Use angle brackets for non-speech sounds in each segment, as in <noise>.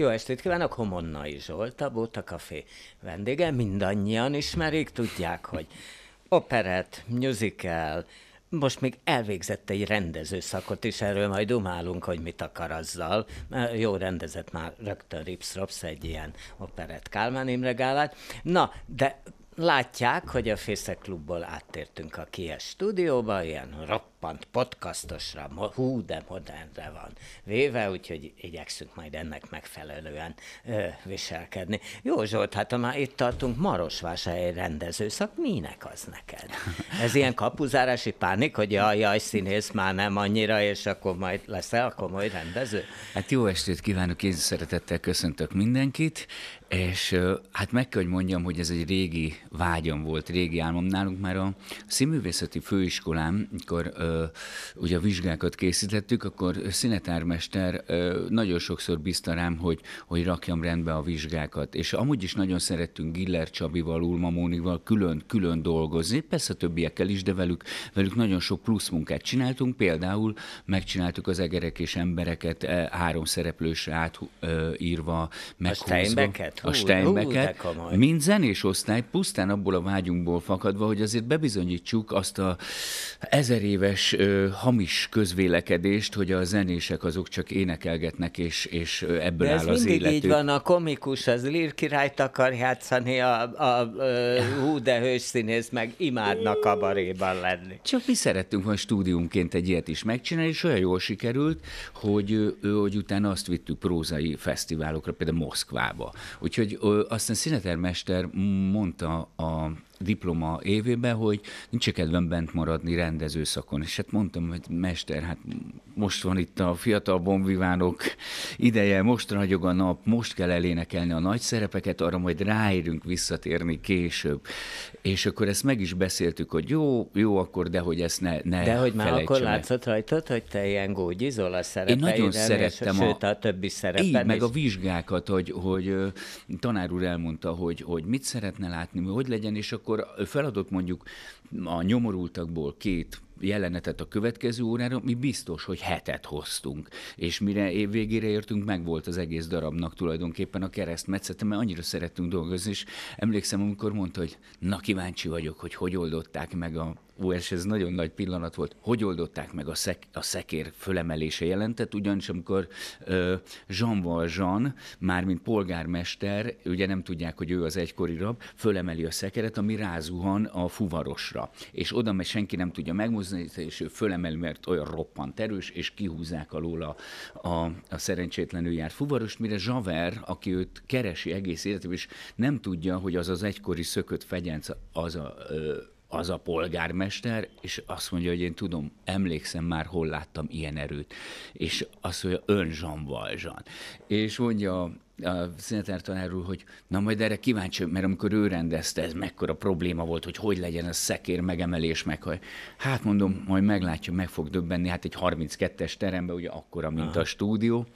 Jó estét kívánok, Homonnai Zsolt, a Bóta Café vendége. Mindannyian ismerik, tudják, hogy operett, musical, most még elvégzett egy rendezőszakot is, erről majd dumálunk, hogy mit akar azzal. Mert jó rendezett már rögtön Ripsrops egy ilyen operett Kálmán Imre gálát. Na, de látják, hogy a Fészek Klubból áttértünk a Kies stúdióba, ilyen rock roppant podcastosra, hú, de modernre van véve, úgyhogy igyekszünk majd ennek megfelelően ö, viselkedni. Jó Zsolt, hát ha már itt tartunk, Marosvásárhely rendezőszak, minek az neked? Ez ilyen kapuzárási pánik, hogy jaj, jaj, színész már nem annyira, és akkor majd el komoly rendező? Hát jó estét kívánok, én szeretettel köszöntök mindenkit, és hát meg kell, hogy mondjam, hogy ez egy régi vágyam volt, régi álmom. Nálunk már a színművészeti főiskolán, amikor ugye a vizsgákat készítettük, akkor szinetármester nagyon sokszor bízta rám, hogy, hogy rakjam rendbe a vizsgákat. És amúgy is nagyon szerettünk Giller Csabival, Ulma Mónival külön-külön dolgozni, persze többiekkel is, de velük, velük nagyon sok plusz munkát csináltunk, például megcsináltuk az egerek és embereket e, három szereplős átírva, meghúzva. A Steinbecket? A Steinbecket. Mind zenés osztály, pusztán abból a vágyunkból fakadva, hogy azért bebizonyítsuk azt a ezer éves teljes ö, hamis közvélekedést, hogy a zenések azok csak énekelgetnek, és, és ebből De ez áll az mindig így van, a komikus az királyt akar játszani, a, a, a hú de hős színész meg imádna kabaréban lenni. Csak mi szerettünk van stúdiumként egy ilyet is megcsinálni, és olyan jól sikerült, hogy, hogy utána azt vittük prózai fesztiválokra, például Moszkvába. Úgyhogy ö, aztán színetermester mondta a diploma évében, hogy nincs -e kedvem bent maradni rendezőszakon. És hát mondtam, hogy mester, hát most van itt a fiatal bombivánok ideje, most ragyog a nap, most kell elénekelni a nagy szerepeket, arra majd ráérünk visszatérni később. És akkor ezt meg is beszéltük, hogy jó, jó, akkor de hogy ezt ne, ne De hogy már akkor látszott rajtad, hogy te ilyen gógyizol a szerepeid, Én nagyon szerettem és, a, sőt, a többi szerepen Így, is. meg a vizsgákat, hogy, hogy tanár úr elmondta, hogy, hogy mit szeretne látni, hogy legyen, és akkor feladott mondjuk a nyomorultakból két jelenetet a következő órára, mi biztos, hogy hetet hoztunk. És mire év végére értünk, meg volt az egész darabnak tulajdonképpen a keresztmetszete, mert annyira szerettünk dolgozni, és emlékszem, amikor mondta, hogy na kíváncsi vagyok, hogy hogy oldották meg a ú, és ez nagyon nagy pillanat volt, hogy oldották meg a, szek, a szekér fölemelése jelentett, ugyanis amikor ö, Jean Valjean, mint polgármester, ugye nem tudják, hogy ő az egykori rab, fölemeli a szekeret, ami rázuhan a fuvarosra. És oda, mert senki nem tudja megmozdítani, és ő fölemeli, mert olyan roppant erős, és kihúzzák alól a, a, a szerencsétlenül járt fuvarost, mire Javert, aki őt keresi egész életében, és nem tudja, hogy az az egykori szökött fegyenc az a ö, az a polgármester, és azt mondja, hogy én tudom, emlékszem már, hol láttam ilyen erőt. És azt mondja, ön Jean Valjean. És mondja a szenetár tanár úr, hogy na majd erre kíváncsi, mert amikor ő rendezte, ez mekkora probléma volt, hogy hogy legyen a szekér megemelés, meg hogy hát mondom, majd meglátja, meg fog döbbenni, hát egy 32-es terembe, ugye akkora, mint Aha. a stúdió,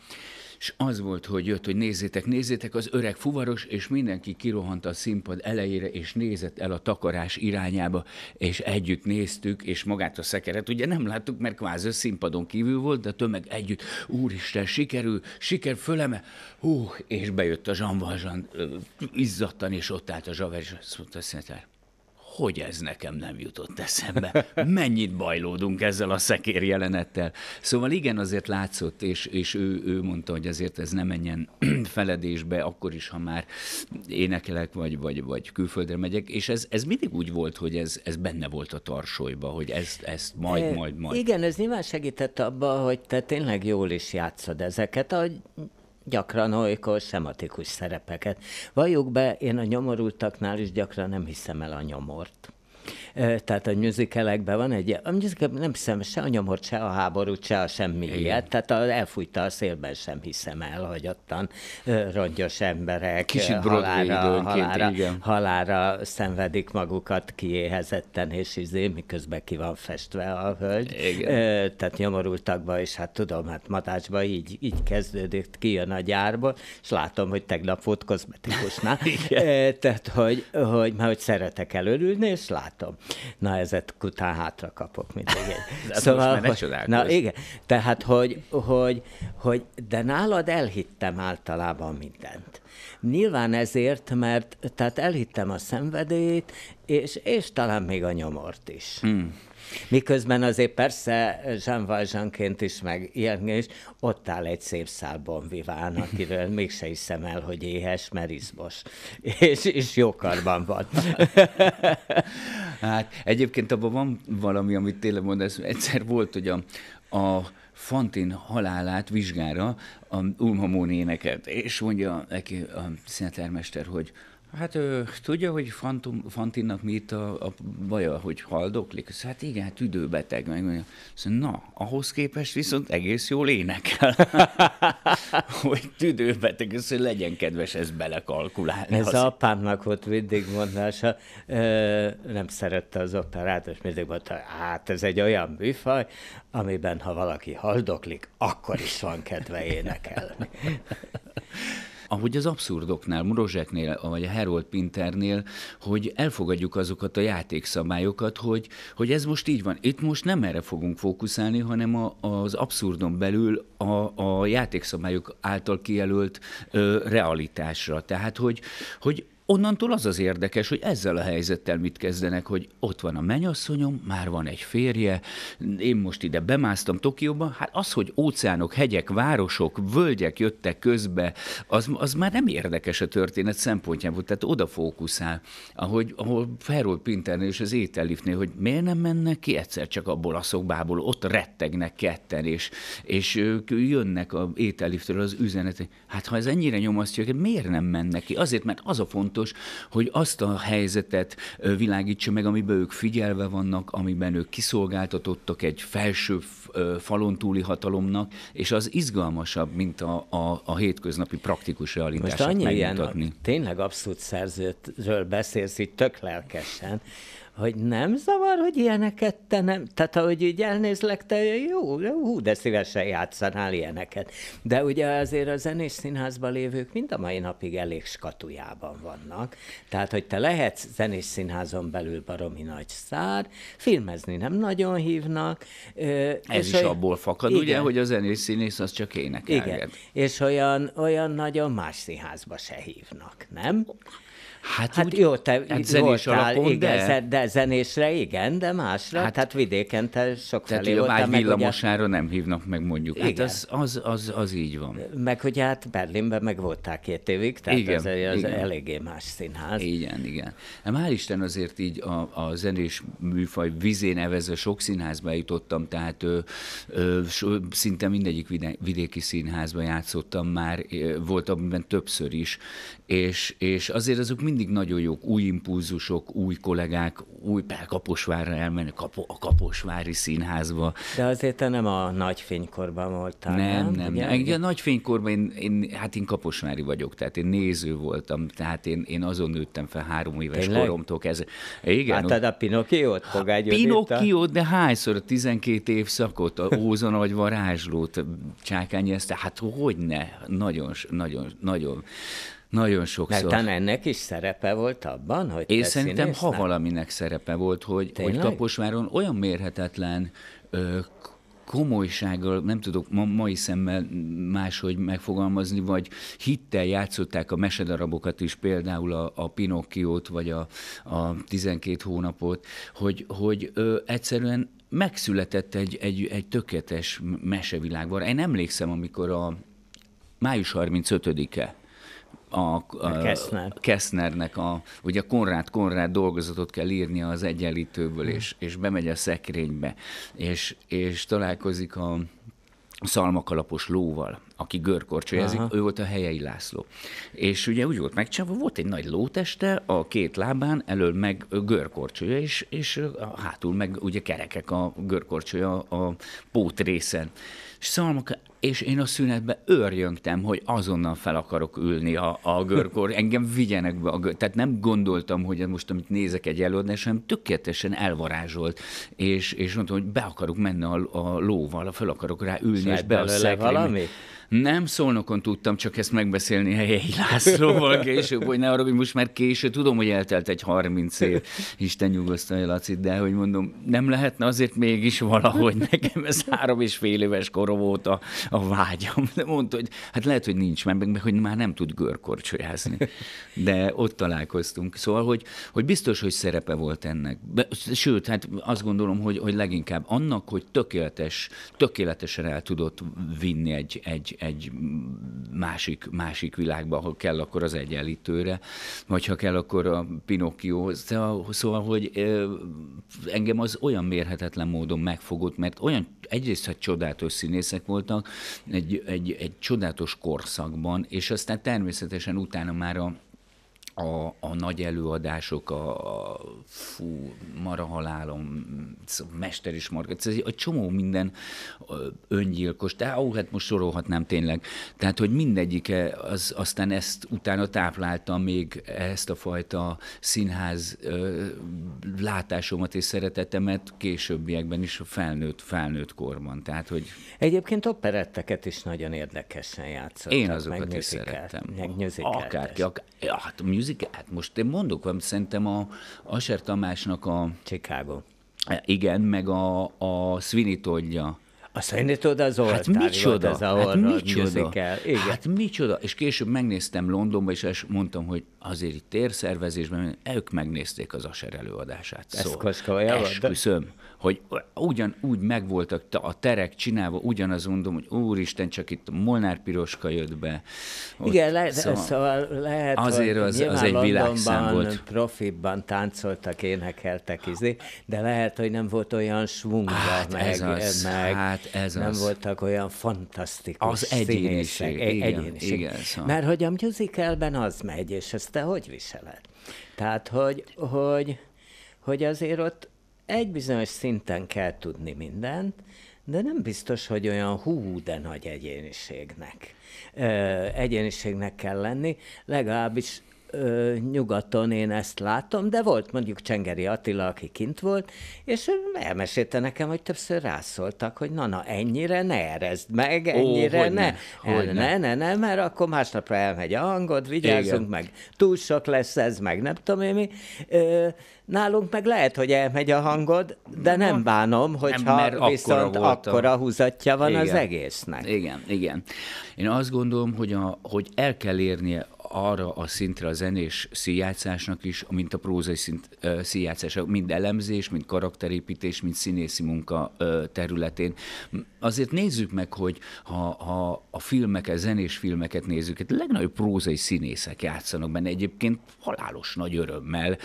és az volt, hogy jött, hogy nézzétek, nézzétek, az öreg fuvaros, és mindenki kirohant a színpad elejére, és nézett el a takarás irányába, és együtt néztük, és magát a szekeret ugye nem láttuk, mert kvázi színpadon kívül volt, de tömeg együtt, úristen, sikerül, siker föleme, hú, és bejött a Jean izzadtan, és ott állt a Zsaver, és azt mondta, hogy ez nekem nem jutott eszembe. Mennyit bajlódunk ezzel a szekér jelenettel. Szóval igen, azért látszott, és, és ő, ő mondta, hogy azért ez nem menjen <clears throat> feledésbe, akkor is, ha már énekelek, vagy, vagy, vagy külföldre megyek, és ez, ez mindig úgy volt, hogy ez, ez benne volt a tarsolyba, hogy ezt, ezt majd, majd, majd. Igen, ez nyilván segített abba, hogy te tényleg jól is játszod ezeket, A gyakran olykor szematikus szerepeket. Valljuk be, én a nyomorultaknál is gyakran nem hiszem el a nyomort. Tehát a műzikelekben van egy a musical, nem hiszem se a nyomot, se a háborút, se a semmi ilyet, tehát a, elfújta a szélben sem hiszem el, hogy ottan rongyos emberek Kicsit halára, halára, igen. halára szenvedik magukat kiéhezetten, és izé, miközben ki van festve a hölgy. Igen. Tehát nyomorultakba, és hát tudom, hát Matácsba így, így kezdődik, kijön a gyárból, és látom, hogy tegnap volt kozmetikusnál. <laughs> tehát, hogy, hogy, mert hogy szeretek előrülni, és látom, barátom. Na, ezet után hátra kapok mindig. Egy. <laughs> szóval, hogy, na igen, tehát, hogy, hogy, hogy, de nálad elhittem általában mindent. Nyilván ezért, mert tehát elhittem a szenvedélyét, és, és talán még a nyomort is. Hmm. Miközben azért persze Jean Valjeanként is, meg ilyen és ott áll egy szép szálban Viván, akiről mégse hiszem el, hogy éhes, mert izbos. És, és karban van. Hát egyébként abban van valami, amit tényleg mondasz, egyszer volt, hogy a, a Fantin halálát vizsgára a Ulmamón énekelt, és mondja neki a szenetármester, hogy Hát ő tudja, hogy Fantum, Fantinnak mi itt a, a baja, hogy haldoklik? Szóval, hát igen, hát üdőbeteg. Meg, mondja. Szóval, na, ahhoz képest viszont egész jól énekel. <laughs> hogy tüdőbeteg, szóval, legyen kedves ezt belekalkulálni. Ez az... apámnak volt mindig mondása, ö, nem szerette az operát, és mindig mondta, hát ez egy olyan műfaj, amiben ha valaki haldoklik, akkor is van kedve énekelni. <laughs> ahogy az abszurdoknál, Murozseknél, vagy a Harold Pinternél, hogy elfogadjuk azokat a játékszabályokat, hogy, hogy ez most így van. Itt most nem erre fogunk fókuszálni, hanem a, az abszurdon belül a, a játékszabályok által kijelölt ö, realitásra. Tehát, hogy, hogy Onnantól az az érdekes, hogy ezzel a helyzettel mit kezdenek, hogy ott van a menyasszonyom, már van egy férje, én most ide bemásztam Tokióba, hát az, hogy óceánok, hegyek, városok, völgyek jöttek közbe, az, az már nem érdekes a történet szempontjából, tehát oda fókuszál, ahogy, ahol Ferrol Pinternél és az ételliftnél, hogy miért nem mennek ki egyszer csak abból a szobából, ott rettegnek ketten, és, és jönnek a ételliftről az üzenet, Hát ha ez ennyire nyomasztja hogy miért nem mennek ki? Azért, mert az a font fontos, hogy azt a helyzetet világítsa meg, amiben ők figyelve vannak, amiben ők kiszolgáltatottak egy felső falon túli hatalomnak, és az izgalmasabb, mint a, a, a hétköznapi praktikus realitását Most annyi megmutatni. Ilyen, tényleg abszolút szerzőtről beszélsz itt tök lelkesen, hogy nem zavar, hogy ilyeneket te nem, tehát ahogy így elnézlek, te jó, hú, de szívesen játszanál ilyeneket. De ugye azért a zenés színházban lévők mind a mai napig elég skatujában vannak. Tehát, hogy te lehetsz zenés színházon belül baromi nagy szár, filmezni nem nagyon hívnak. Ez és is olyan, abból fakad, igen, ugye, hogy a zenés színész az csak énekelget. Igen, és olyan, olyan nagyon más színházba se hívnak, nem? Hát, hát úgy, jó, te hát zenés voltál, alapon, igen, de... de zenésre igen, de másra, hát, hát vidéken te sok tehát, voltál. Tehát villamosára ugye... nem hívnak meg mondjuk. Igen. Hát az, az, az, az így van. Meg hogy hát Berlinben meg voltál két évig, tehát igen, az, az igen. eléggé más színház. Igen, igen. Hát már Isten azért így a, a zenés műfaj vizén evezve sok színházba jutottam, tehát ö, ö, szinte mindegyik vidéki színházba játszottam már, ö, volt abban többször is, és, és azért azok mind mindig nagyon jók, új impulzusok, új kollégák, új pár Kaposvárra elmenni, kapo, a Kaposvári Színházba. De azért te nem a nagyfénykorban voltál, nem? Nem, nem. Ugye? nem. a nagyfénykorban. én, én, hát én Kaposvári vagyok, tehát én néző voltam, tehát én, én azon nőttem fel három éves Tényleg? koromtól kezdve. Igen. Láttad a Pinokiót Pogágy Pinokiót, de hányszor, 12 év szakot, a Ózon vagy Varázslót, Csákányi ezt, hát hogy ne, nagyon, nagyon, nagyon nagyon sokszor. Mert talán ennek is szerepe volt abban, hogy Én szerintem, ha nem? valaminek szerepe volt, hogy, hogy Kaposváron olyan mérhetetlen ö, komolysággal, nem tudok ma, mai szemmel máshogy megfogalmazni, vagy hittel játszották a mesedarabokat is, például a, a Pinokkiót, vagy a, a 12 hónapot, hogy, hogy ö, egyszerűen megszületett egy, egy, egy tökéletes mesevilág. Én emlékszem, amikor a május 35-e, a, a, a Kessner. Kessnernek, a, ugye Konrád Konrád dolgozatot kell írnia az egyenlítőből, mm. és, és bemegy a szekrénybe, és, és találkozik a szalmakalapos lóval, aki görkorcsolyázik, ő volt a helyei László. És ugye úgy volt megcsinálva, volt egy nagy lóteste a két lábán, elől meg görkorcsolya, és, és hátul meg ugye kerekek a görkorcsolya a pót részen. És szalmak és én a szünetben őrjöngtem, hogy azonnal fel akarok ülni a, a görkor, engem vigyenek be a görkor. Tehát nem gondoltam, hogy most, amit nézek egy előadás, hanem tökéletesen elvarázsolt, és, és mondtam, hogy be akarok menni a, a lóval, fel akarok rá ülni, Szerint és be a valami? Nem szólnokon tudtam csak ezt megbeszélni Helyi Lászlóval később, hogy ne arra, hogy most már késő, tudom, hogy eltelt egy 30 év, Isten nyugosztalja Lacit, de hogy mondom, nem lehetne azért mégis valahogy nekem ez három és fél éves korom óta a vágyam. De mondta, hogy hát lehet, hogy nincs, mert, mert hogy már nem tud görkorcsolyázni. De ott találkoztunk. Szóval, hogy, hogy biztos, hogy szerepe volt ennek. sőt, hát azt gondolom, hogy, hogy leginkább annak, hogy tökéletes, tökéletesen el tudott vinni egy, egy, egy másik, másik világba, ha kell, akkor az egyenlítőre, vagy ha kell, akkor a pinokkió. Szóval, hogy engem az olyan mérhetetlen módon megfogott, mert olyan egyrészt hát csodálatos színészek voltak, egy, egy, egy csodálatos korszakban, és aztán természetesen utána már a a, a nagy előadások, a, a fú, Mara halálom, szóval Mester is Marga, szóval ez egy csomó minden öngyilkos, de ó, hát most sorolhatnám tényleg. Tehát, hogy mindegyike, az, aztán ezt utána táplálta még ezt a fajta színház ö, látásomat és szeretetemet későbbiekben is a felnőtt, felnőtt korban. Tehát, hogy... Egyébként operetteket is nagyon érdekesen játszott. Én azokat is szerettem. Meg Akárki, akár, ja, hát muzikát? Most én mondok amit szerintem a Aser Tamásnak a... Chicago. E, igen, meg a, a Sweeney Toddja. A Sweeney Todd az oltár, hát micsoda, Ez a hát micsoda, Igen. hát micsoda, és később megnéztem Londonba, és mondtam, hogy azért itt térszervezésben, ők megnézték az Aser előadását. Ez szóval, esküszöm, hogy ugyanúgy megvoltak a terek csinálva, ugyanaz mondom, hogy úristen, csak itt Molnár Piroska jött be. Ott, Igen, le, szóval, szóval lehet, azért az, az egy világszám volt. profibban táncoltak, énekeltek, izé, de lehet, hogy nem volt olyan svunga, hát meg, ez az, meg hát ez nem az. voltak olyan fantasztikus Az egyéniség. Igen, egyéniség. Igen, szóval. Mert hogy a musicalben az megy, és ezt te hogy viseled? Tehát, hogy, hogy, hogy azért ott, egy bizonyos szinten kell tudni mindent, de nem biztos, hogy olyan hú, de nagy egyéniségnek. egyéniségnek kell lenni, legalábbis ö, nyugaton én ezt látom, de volt mondjuk Csengeri Attila, aki kint volt, és elmesélte nekem, hogy többször rászóltak, hogy na, na, ennyire ne erezd meg, ennyire Ó, hogy ne. Ne. ne, ne, ne, mert akkor másnapra elmegy a hangod, vigyázzunk Igen. meg, túl sok lesz ez, meg nem tudom én mi. Ö, nálunk meg lehet, hogy elmegy a hangod, de nem bánom, hogyha nem, mert viszont akkora, akkora húzatja van igen. az egésznek. Igen, igen. Én azt gondolom, hogy, a, hogy el kell érnie arra a szintre a zenés színjátszásnak is, mint a prózai szint, színjátszása, mind elemzés, mind karakterépítés, mind színészi munka területén. Azért nézzük meg, hogy ha, ha a filmeket, zenés filmeket nézzük, a legnagyobb prózai színészek játszanak benne egyébként halálos nagy örömmel,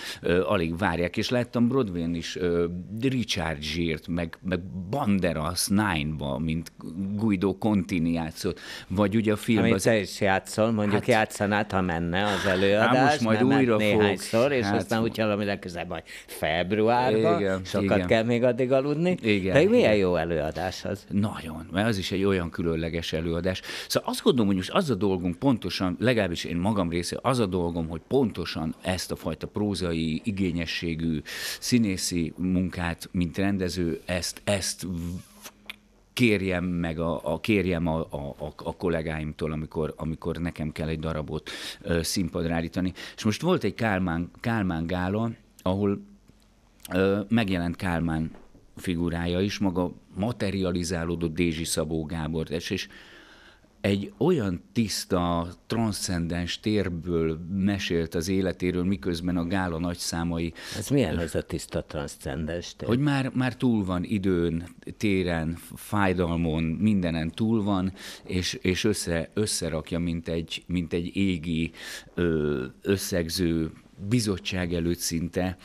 alig várják, és láttam Broadway-n is Richard Gere-t, meg, meg Banderas Nine-ba, mint Guido Contini játszott, vagy ugye a film... Amit az... te is játszol, mondjuk hát, játszanát, mintha menne az előadás, Há, most majd újra néhányszor, és hát, aztán úgy hallom, hogy legközelebb majd februárban, igen, sokat igen. kell még addig aludni. Igen, De milyen jó előadás az. Nagyon, mert az is egy olyan különleges előadás. Szóval azt gondolom, hogy most az a dolgunk pontosan, legalábbis én magam része, az a dolgom, hogy pontosan ezt a fajta prózai, igényességű színészi munkát, mint rendező, ezt, ezt kérjem meg a, a kérjem a, a, a kollégáimtól, amikor, amikor nekem kell egy darabot ö, színpadra állítani. És most volt egy Kálmán, Kálmán gála, ahol ö, megjelent Kálmán figurája is, maga materializálódott Dézsi Szabó Gábor, és, és egy olyan tiszta, transzcendens térből mesélt az életéről, miközben a gála nagyszámai... Ez milyen ez a tiszta, transzcendens tér? Hogy már, már túl van időn, téren, fájdalmon, mindenen túl van, és, és össze, összerakja, mint egy, mint egy égi, összegző bizottság előtt szinte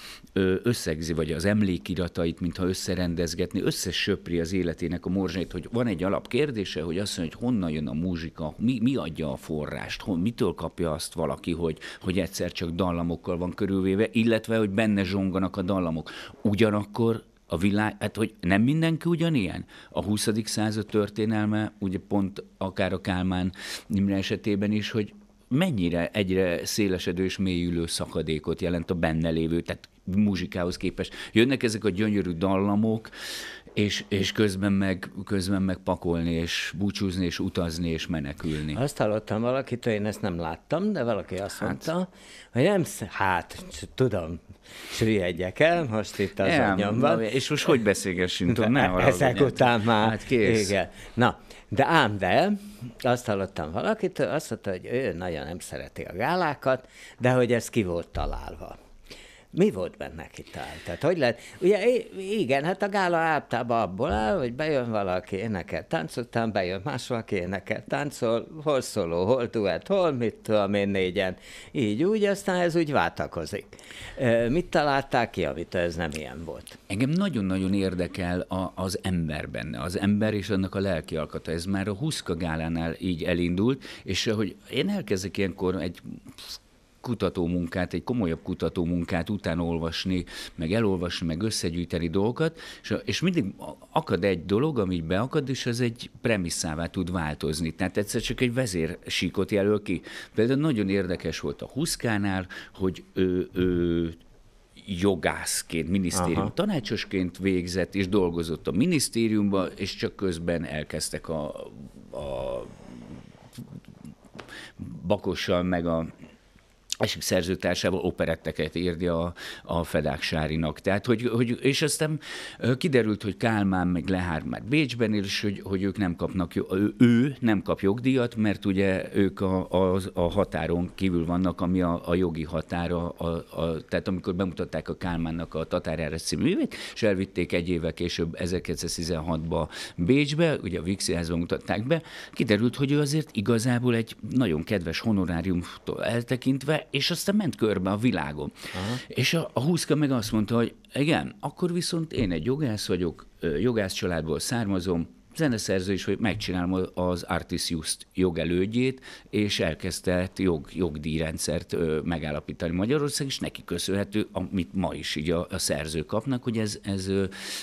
összegzi, vagy az emlékiratait, mintha összerendezgetni, összesöpri az életének a morzsait, hogy van egy alapkérdése, hogy azt mondja, hogy honnan jön a múzsika, mi, mi adja a forrást, hon, mitől kapja azt valaki, hogy, hogy egyszer csak dallamokkal van körülvéve, illetve, hogy benne zsonganak a dallamok. Ugyanakkor a világ, hát hogy nem mindenki ugyanilyen. A 20. század történelme, ugye pont akár a Kálmán Imre esetében is, hogy mennyire egyre szélesedő és mélyülő szakadékot jelent a benne lévő, tehát muzsikához képest. Jönnek ezek a gyönyörű dallamok, és, és közben, meg, közben meg pakolni, és búcsúzni, és utazni, és menekülni. Azt hallottam valakitől, én ezt nem láttam, de valaki azt hát. mondta, hogy nem, sz... hát, tudom, süllyedjek el, most itt az nem, anyamban. és most hogy beszélgessünk, <laughs> Ezek után már, hát kész. Igen. Na, de ám de, azt hallottam valakitől, azt mondta, hogy ő nagyon nem szereti a gálákat, de hogy ez ki volt találva. Mi volt benne kitál? Tehát hogy lehet? Ugye igen, hát a gála általában abból áll, hogy bejön valaki, énekel, táncol, utána bejön más valaki, énekel, táncol, hol szóló, hol duett, hol mit tudom én négyen. Így úgy, aztán ez úgy váltakozik. Mit találták ki, amit ez nem ilyen volt? Engem nagyon-nagyon érdekel a, az ember benne, az ember és annak a lelki alkata. Ez már a Huszka gálánál így elindult, és hogy én elkezdek ilyenkor egy kutatómunkát, egy komolyabb kutatómunkát utánolvasni, meg elolvasni, meg összegyűjteni dolgokat, és, és mindig akad egy dolog, ami beakad, és ez egy premisszává tud változni. Tehát egyszer csak egy vezérsíkot jelöl ki. Például nagyon érdekes volt a Huszkánál, hogy ő, ő jogászként, minisztérium Aha. tanácsosként végzett, és dolgozott a minisztériumban, és csak közben elkezdtek a, a Bakossal, meg a esik szerzőtársával operetteket írja a, a Fedák Sárinak. Tehát, hogy, hogy, és aztán kiderült, hogy Kálmán meg Lehár már Bécsben él, és hogy, hogy ők nem kapnak, ő, ő nem kap jogdíjat, mert ugye ők a, a, a határon kívül vannak, ami a, a jogi határa, a, a, tehát amikor bemutatták a Kálmánnak a Tatárjára című művét, és elvitték egy éve később 1916-ba Bécsbe, ugye a Vixiházban mutatták be, kiderült, hogy ő azért igazából egy nagyon kedves honoráriumtól eltekintve és aztán ment körbe a világon. Aha. És a, a húszka meg azt mondta, hogy igen, akkor viszont én egy jogász vagyok, jogász családból származom, zeneszerző is, hogy megcsinálom az Artisius jogelődjét, és elkezdett jog, jogdíjrendszert megállapítani Magyarország, és neki köszönhető, amit ma is így a, a szerző kapnak, hogy ez, ez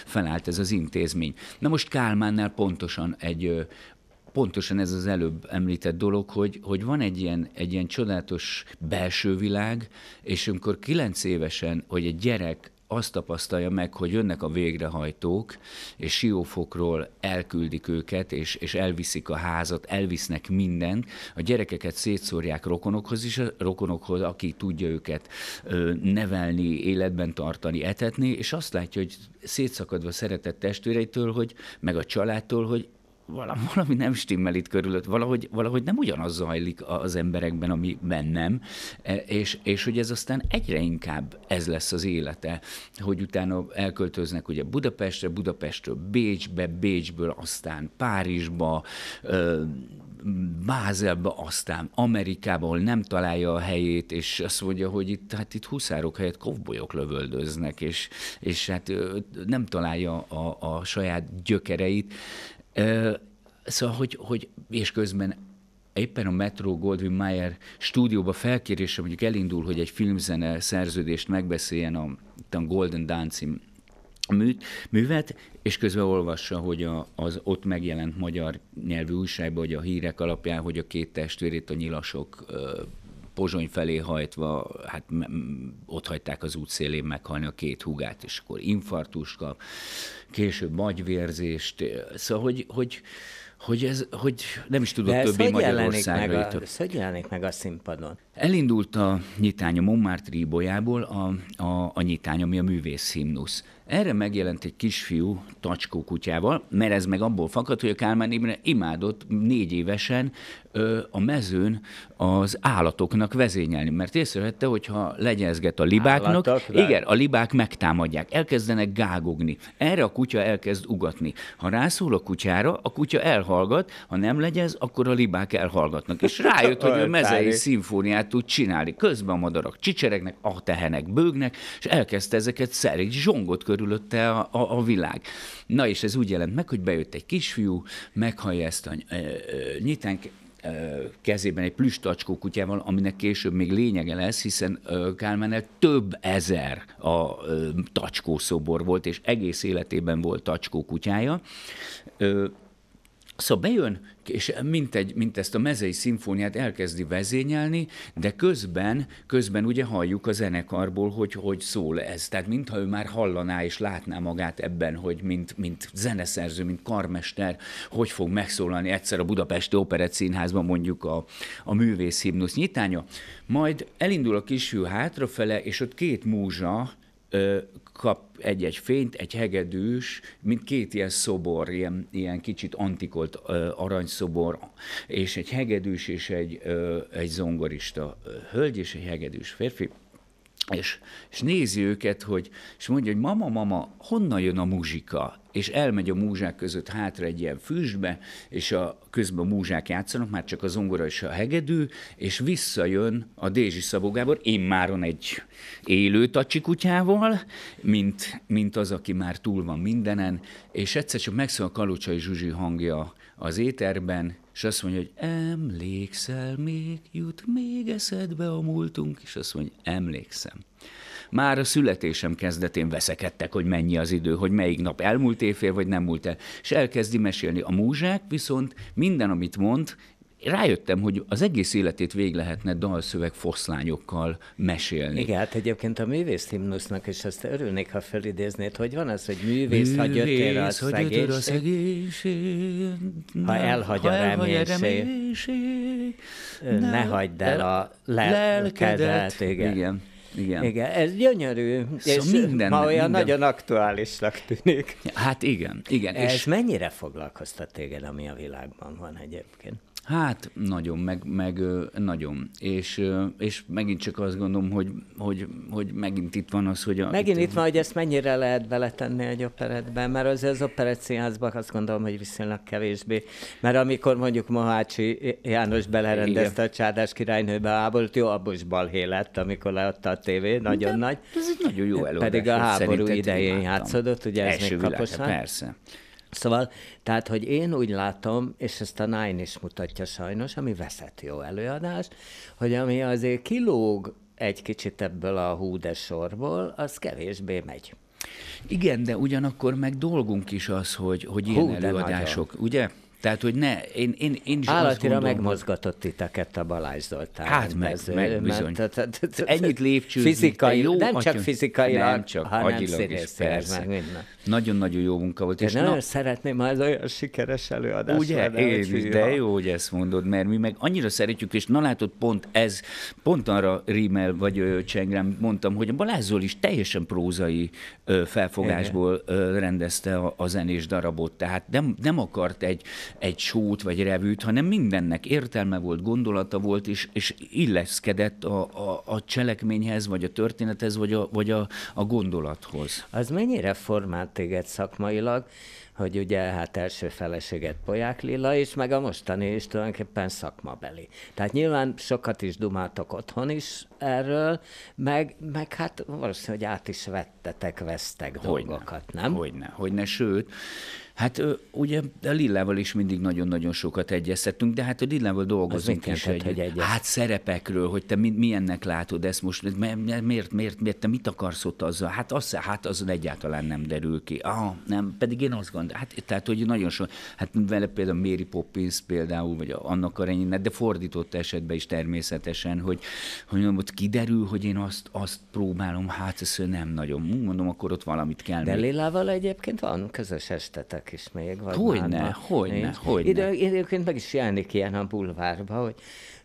felállt ez az intézmény. Na most Kálmánnál pontosan egy pontosan ez az előbb említett dolog, hogy, hogy van egy ilyen, egy ilyen csodálatos belső világ, és amikor kilenc évesen, hogy egy gyerek azt tapasztalja meg, hogy jönnek a végrehajtók, és siófokról elküldik őket, és, és elviszik a házat, elvisznek mindent. A gyerekeket szétszórják rokonokhoz is, a rokonokhoz, aki tudja őket ö, nevelni, életben tartani, etetni, és azt látja, hogy szétszakadva szeretett testvéreitől, hogy, meg a családtól, hogy valami, valami nem stimmel itt körülött, valahogy, valahogy nem ugyanaz zajlik az emberekben, ami bennem, e, és, és hogy ez aztán egyre inkább ez lesz az élete, hogy utána elköltöznek ugye Budapestre, Budapestről Bécsbe, Bécsből aztán Párizsba, Bázelbe, aztán Amerikába, ahol nem találja a helyét, és azt mondja, hogy itt, hát itt huszárok helyett kovbolyok lövöldöznek, és, és hát nem találja a, a saját gyökereit. Szóval, hogy, hogy és közben éppen a Metro Goldwyn Mayer stúdióba felkérésre mondjuk elindul, hogy egy filmzene szerződést megbeszéljen a, a Golden Dance műt, művet, és közben olvassa, hogy a, az ott megjelent magyar nyelvű újságban, hogy a hírek alapján, hogy a két testvérét a nyilasok Pozsony felé hajtva, hát ott hagyták az útszélén meghalni a két húgát, és akkor infartust kap később magyvérzést, szóval hogy, hogy hogy, ez, hogy nem is tudott többé Magyarországra meg a, Ez hogy jelenik meg a színpadon? Elindult a nyitány a Montmartre Ibolyából a, a, a nyitány, ami a művész himnusz. Erre megjelent egy kisfiú tacskó kutyával, mert ez meg abból fakad, hogy a Kálmán Imre imádott négy évesen a mezőn az állatoknak vezényelni, mert észrevette, hogyha legyezget a libáknak, Állatok, de... igen, a libák megtámadják, elkezdenek gágogni. Erre a kutya elkezd ugatni. Ha rászól a kutyára, a kutya elhallgat, ha nem legyez, akkor a libák elhallgatnak. És rájött, hogy ő <laughs> mezei szimfóniát tud csinálni. Közben a madarak csicseregnek, a tehenek bőgnek, és elkezdte ezeket szerint zsongot körülötte a, a, a világ. Na és ez úgy jelent meg, hogy bejött egy kisfiú, meghallja ezt a e, e, nyitánk, kezében egy plüstacskó kutyával, aminek később még lényege lesz, hiszen Kálmennel több ezer a tacskó szobor volt, és egész életében volt tacskó kutyája. Szóval bejön, és mint, egy, mint ezt a mezei szimfóniát elkezdi vezényelni, de közben, közben ugye halljuk a zenekarból, hogy hogy szól ez. Tehát mintha ő már hallaná és látná magát ebben, hogy mint, mint zeneszerző, mint karmester, hogy fog megszólalni egyszer a Budapesti Operett Színházban mondjuk a, a művész himnusz nyitánya. Majd elindul a kisfiú hátrafele, és ott két múzsa, kap egy-egy fényt, egy hegedűs, mint két ilyen szobor, ilyen, ilyen kicsit antikolt aranyszobor, és egy hegedűs és egy, egy zongorista hölgy és egy hegedűs férfi és, és nézi őket, hogy, és mondja, hogy mama, mama, honnan jön a muzsika? És elmegy a múzsák között hátra egy ilyen füstbe, és a, közben a múzsák játszanak, már csak a zongora és a hegedű, és visszajön a Dézsi Szabó Gábor, máron egy élő tacsi kutyával, mint, mint az, aki már túl van mindenen, és egyszer csak megszól a Kalocsai Zsuzsi hangja az éterben, és azt mondja, hogy emlékszel még, jut még eszedbe a múltunk, és azt mondja, emlékszem. Már a születésem kezdetén veszekedtek, hogy mennyi az idő, hogy melyik nap elmúlt évfél, vagy nem múlt el. És elkezdi mesélni. A múzsák viszont minden, amit mond, rájöttem, hogy az egész életét végig lehetne dalszöveg foszlányokkal mesélni. Igen, hát egyébként a művész himnusznak, és ezt örülnék, ha felidéznéd, hogy van az, hogy művész, művész ha gyötér a, szegénység, a szegénység, ha elhagy a reménység, reménység ne, ne hagyd el a lel- lelkedet. Igen. igen. Igen. igen, ez gyönyörű, szóval és minden, ma olyan minden... nagyon aktuálisnak tűnik. Hát igen, igen. Ez és... mennyire foglalkoztat téged, ami a világban van egyébként? Hát nagyon, meg, meg nagyon. És, és megint csak azt gondolom, hogy, hogy, hogy megint itt van az, hogy... A, megint itt, itt van, hogy ezt mennyire lehet beletenni egy operetben, mert az, az operett színházban azt gondolom, hogy viszonylag kevésbé. Mert amikor mondjuk Mohácsi János belerendezte Igen. a csádás királynőbe a háborút, jó, abból is balhé lett, amikor leadta a tévé, nagyon De nagy. Ez egy nagyon jó előadás. Pedig a háború idején imádtam. játszódott, ugye ez még kaposan. Persze. Szóval, tehát, hogy én úgy látom, és ezt a Nine is mutatja sajnos, ami veszett jó előadás, hogy ami azért kilóg egy kicsit ebből a húdes sorból, az kevésbé megy. Igen, de ugyanakkor meg dolgunk is az, hogy, hogy ilyen Hú, előadások, nagyon. ugye? Tehát, hogy ne, én, én, én is Állatira azt gondolom, megmozgatott titeket a Balázs Zoltán. Hát meg, ez, meg bizony. Ennyit lépcsőzni. Fizikai, jó, nem csak fizikai, nem csak, is persze. Nagyon-nagyon jó munka volt. És nagyon szeretném, ha ez olyan sikeres előadás Ugye, én de jó, hogy ezt mondod, mert mi meg annyira szeretjük, és na látod, pont ez, pont arra rímel, vagy csengrem mondtam, hogy a Balázs is teljesen prózai felfogásból rendezte a, a zenés darabot, tehát nem, nem akart egy egy sót vagy revűt, hanem mindennek értelme volt, gondolata volt, és, és illeszkedett a, a, a cselekményhez, vagy a történethez, vagy a, vagy a, a gondolathoz. Az mennyire formált téged szakmailag, hogy ugye hát első feleséget Poják Lilla, és meg a mostani is tulajdonképpen szakmabeli. Tehát nyilván sokat is dumáltak otthon is erről, meg, meg hát valószínűleg át is vettetek, vesztek hogyne, dolgokat, nem? Hogyne, hogyne, sőt, Hát ugye a Lillával is mindig nagyon-nagyon sokat egyeztettünk, de hát a Lillával dolgozunk is. egy, hogy hát szerepekről, hogy te milyennek látod ezt most, miért, miért, miért, te mit akarsz ott azzal? Hát az, hát azon egyáltalán nem derül ki. Ah, nem, pedig én azt gondolom, hát, tehát, hogy nagyon sok, hát vele például Mary Poppins például, vagy annak a de fordított esetben is természetesen, hogy, hogy mondom, ott kiderül, hogy én azt, azt próbálom, hát ez nem nagyon. Mondom, akkor ott valamit kell. De Lillával egyébként van közös estetek voltak is még. Vagy hogyne, már hogyne, nincs. hogyne. Idő, időként meg is jelenik ilyen a bulvárba, hogy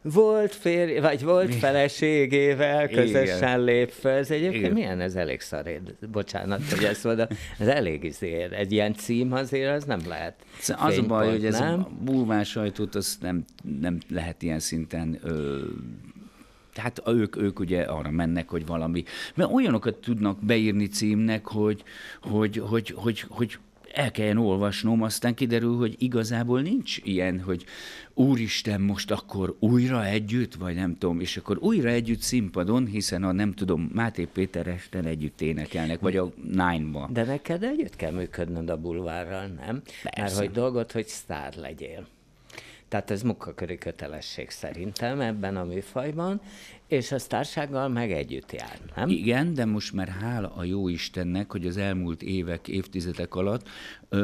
volt férj, vagy volt feleségével közösen Igen. lép fel. Ez egyébként Igen. milyen ez elég szar, bocsánat, hogy ezt mondom. Ez elég izér. Egy ilyen cím azért az nem lehet. Szóval az a baj, hogy ez nem? a bulvár sajtót az nem, nem lehet ilyen szinten ö, tehát ők, ők ugye arra mennek, hogy valami, mert olyanokat tudnak beírni címnek, hogy, hogy, hogy, hogy, hogy el kelljen olvasnom, aztán kiderül, hogy igazából nincs ilyen, hogy úristen, most akkor újra együtt, vagy nem tudom, és akkor újra együtt színpadon, hiszen a nem tudom, Máté Péter este együtt énekelnek, vagy a Nine-ba. De neked együtt kell működnöd a bulvárral, nem? Persze. Mert hogy dolgot, hogy sztár legyél. Tehát ez munkaköri kötelesség szerintem ebben a műfajban, és a társággal meg együtt jár, nem? Igen, de most már hála a jó Istennek, hogy az elmúlt évek, évtizedek alatt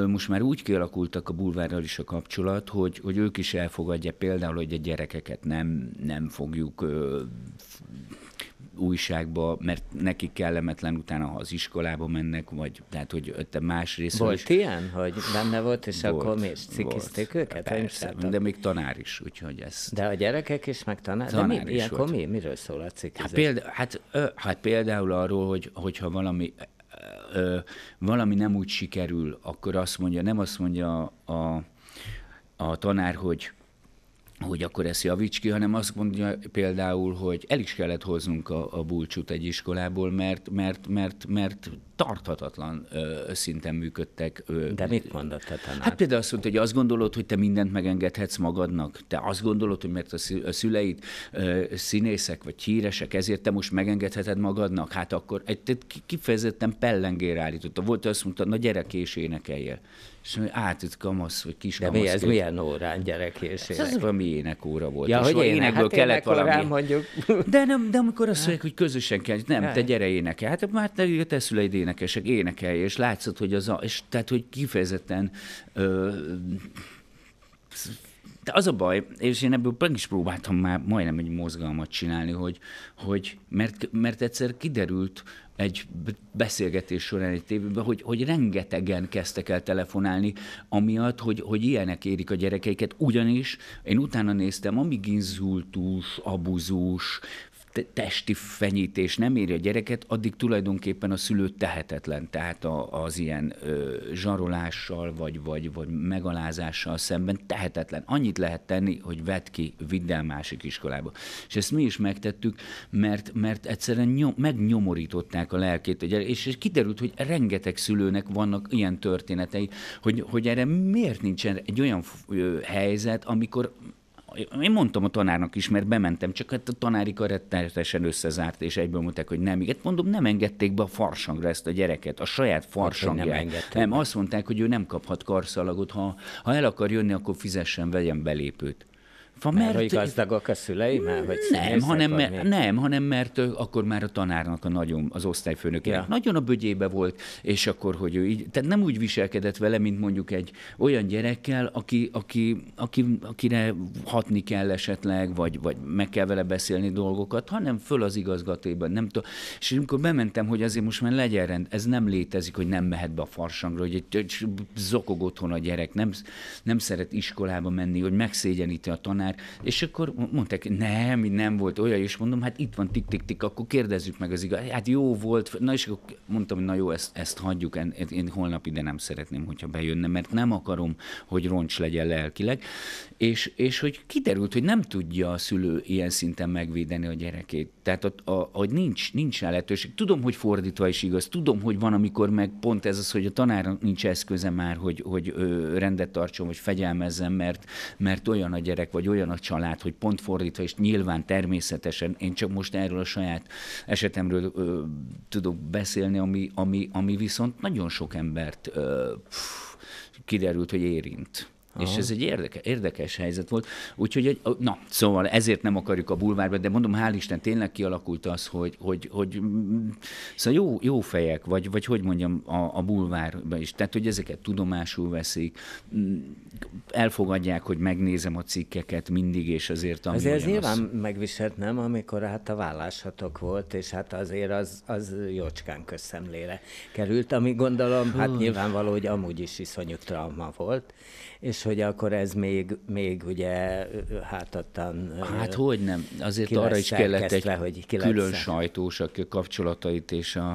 most már úgy kialakultak a bulvárral is a kapcsolat, hogy, hogy ők is elfogadják például, hogy a gyerekeket nem, nem fogjuk újságba, mert nekik kellemetlen utána, ha az iskolába mennek, vagy tehát, hogy ötte más rész Volt is. ilyen, hogy benne volt, és volt, akkor miért cikizték volt, őket? Persze, de még tanár is, úgyhogy ez. De a gyerekek is, meg tanár, tanár de mi, is ilyenkor volt. mi? Miről szól a cikizés? Hát, példa, hát, hát például arról, hogy, hogyha valami ö, valami nem úgy sikerül, akkor azt mondja, nem azt mondja a, a, a tanár, hogy hogy akkor ezt javíts ki, hanem azt mondja például, hogy el is kellett hoznunk a, a bulcsút egy iskolából, mert, mert, mert, mert tarthatatlan ö, szinten működtek. Ö, De mit mondott a tanár? Hát például azt mondta, hogy azt gondolod, hogy te mindent megengedhetsz magadnak. Te azt gondolod, hogy mert a szüleid ö, színészek vagy híresek, ezért te most megengedheted magadnak. Hát akkor egy, kifejezetten pellengére állította. Volt, azt mondta, na gyerek és énekeljél. És át, itt kamasz, vagy kis De kamasz, mi ez, milyen órán gyerek és ének? Ez valami énekóra volt. Ja, és hogy ének, énekből hát kellett valami. mondjuk. De nem, de amikor azt mondják, hogy közösen kell, nem, ja. te hát. gyere énekel. Hát már hát, te, hát, te szüleid ének énekesek énekelje, és látszott, hogy az a, és tehát, hogy kifejezetten ö, de az a baj, és én ebből meg is próbáltam már majdnem egy mozgalmat csinálni, hogy, hogy mert, mert egyszer kiderült egy beszélgetés során egy tévében, hogy, hogy rengetegen kezdtek el telefonálni, amiatt, hogy, hogy ilyenek érik a gyerekeiket, ugyanis én utána néztem, amíg inzultus, abuzus, testi fenyítés nem éri a gyereket, addig tulajdonképpen a szülő tehetetlen. Tehát az ilyen ö, zsarolással, vagy, vagy, vagy megalázással szemben tehetetlen. Annyit lehet tenni, hogy vedd ki, vidd el másik iskolába. És ezt mi is megtettük, mert, mert egyszerűen nyom, megnyomorították a lelkét, és, és kiderült, hogy rengeteg szülőnek vannak ilyen történetei, hogy, hogy erre miért nincsen egy olyan helyzet, amikor én mondtam a tanárnak is, mert bementem, csak hát a tanári rettenetesen összezárt, és egyből mondták, hogy nem. Igen, mondom, nem engedték be a farsangra ezt a gyereket, a saját hát, farsangját. Hát, nem, nem, azt mondták, hogy ő nem kaphat karszalagot, ha, ha el akar jönni, akkor fizessen, vegyen belépőt. Van, mert, mert hogy gazdagok a szülei mert, hogy nem, hanem, mert, nem, hanem mert akkor már a tanárnak a nagyon, az osztályfőnöke ja. nagyon a bögyébe volt, és akkor, hogy ő így, tehát nem úgy viselkedett vele, mint mondjuk egy olyan gyerekkel, aki, aki, aki, akire hatni kell esetleg, vagy, vagy meg kell vele beszélni dolgokat, hanem föl az igazgatéban, nem tudom. És amikor bementem, hogy azért most már legyen rend, ez nem létezik, hogy nem mehet be a farsangra, hogy egy, egy zokog otthon a gyerek, nem, nem szeret iskolába menni, hogy megszégyeníti a tanár, már. És akkor mondták, nem, nem volt olyan, és mondom, hát itt van tik-tik-tik, akkor kérdezzük meg az igaz. Hát jó volt, na és akkor mondtam, hogy na jó, ezt, ezt hagyjuk, én, én holnap ide nem szeretném, hogyha bejönne, mert nem akarom, hogy roncs legyen lelkileg. És, és hogy kiderült, hogy nem tudja a szülő ilyen szinten megvédeni a gyerekét. Tehát, a, a, hogy nincs, nincs lehetőség. Tudom, hogy fordítva is igaz, tudom, hogy van, amikor meg pont ez az, hogy a tanár nincs eszköze már, hogy, hogy rendet tartson, vagy fegyelmezzen, mert, mert olyan a gyerek, vagy olyan olyan a család, hogy pont fordítva, és nyilván természetesen, én csak most erről a saját esetemről ö, tudok beszélni, ami, ami, ami viszont nagyon sok embert ö, kiderült, hogy érint. Aha. És ez egy érdeke, érdekes helyzet volt. Úgyhogy, egy, na, szóval ezért nem akarjuk a bulvárba, de mondom, hál' Isten, tényleg kialakult az, hogy, hogy, hogy mm, szóval jó, jó fejek, vagy, vagy hogy mondjam, a, a bulvárba is. Tehát, hogy ezeket tudomásul veszik, mm, elfogadják, hogy megnézem a cikkeket mindig, és azért... Ami azért az nyilván az... megviselt, nem, amikor hát a vállásatok volt, és hát azért az, az jócskán közszemlére került, ami gondolom, hát nyilvánvaló, hogy amúgy is iszonyú trauma volt és hogy akkor ez még, még ugye hátattan Hát hogy nem, azért arra is kellett egy hogy külön sajtós, aki a kapcsolatait és a,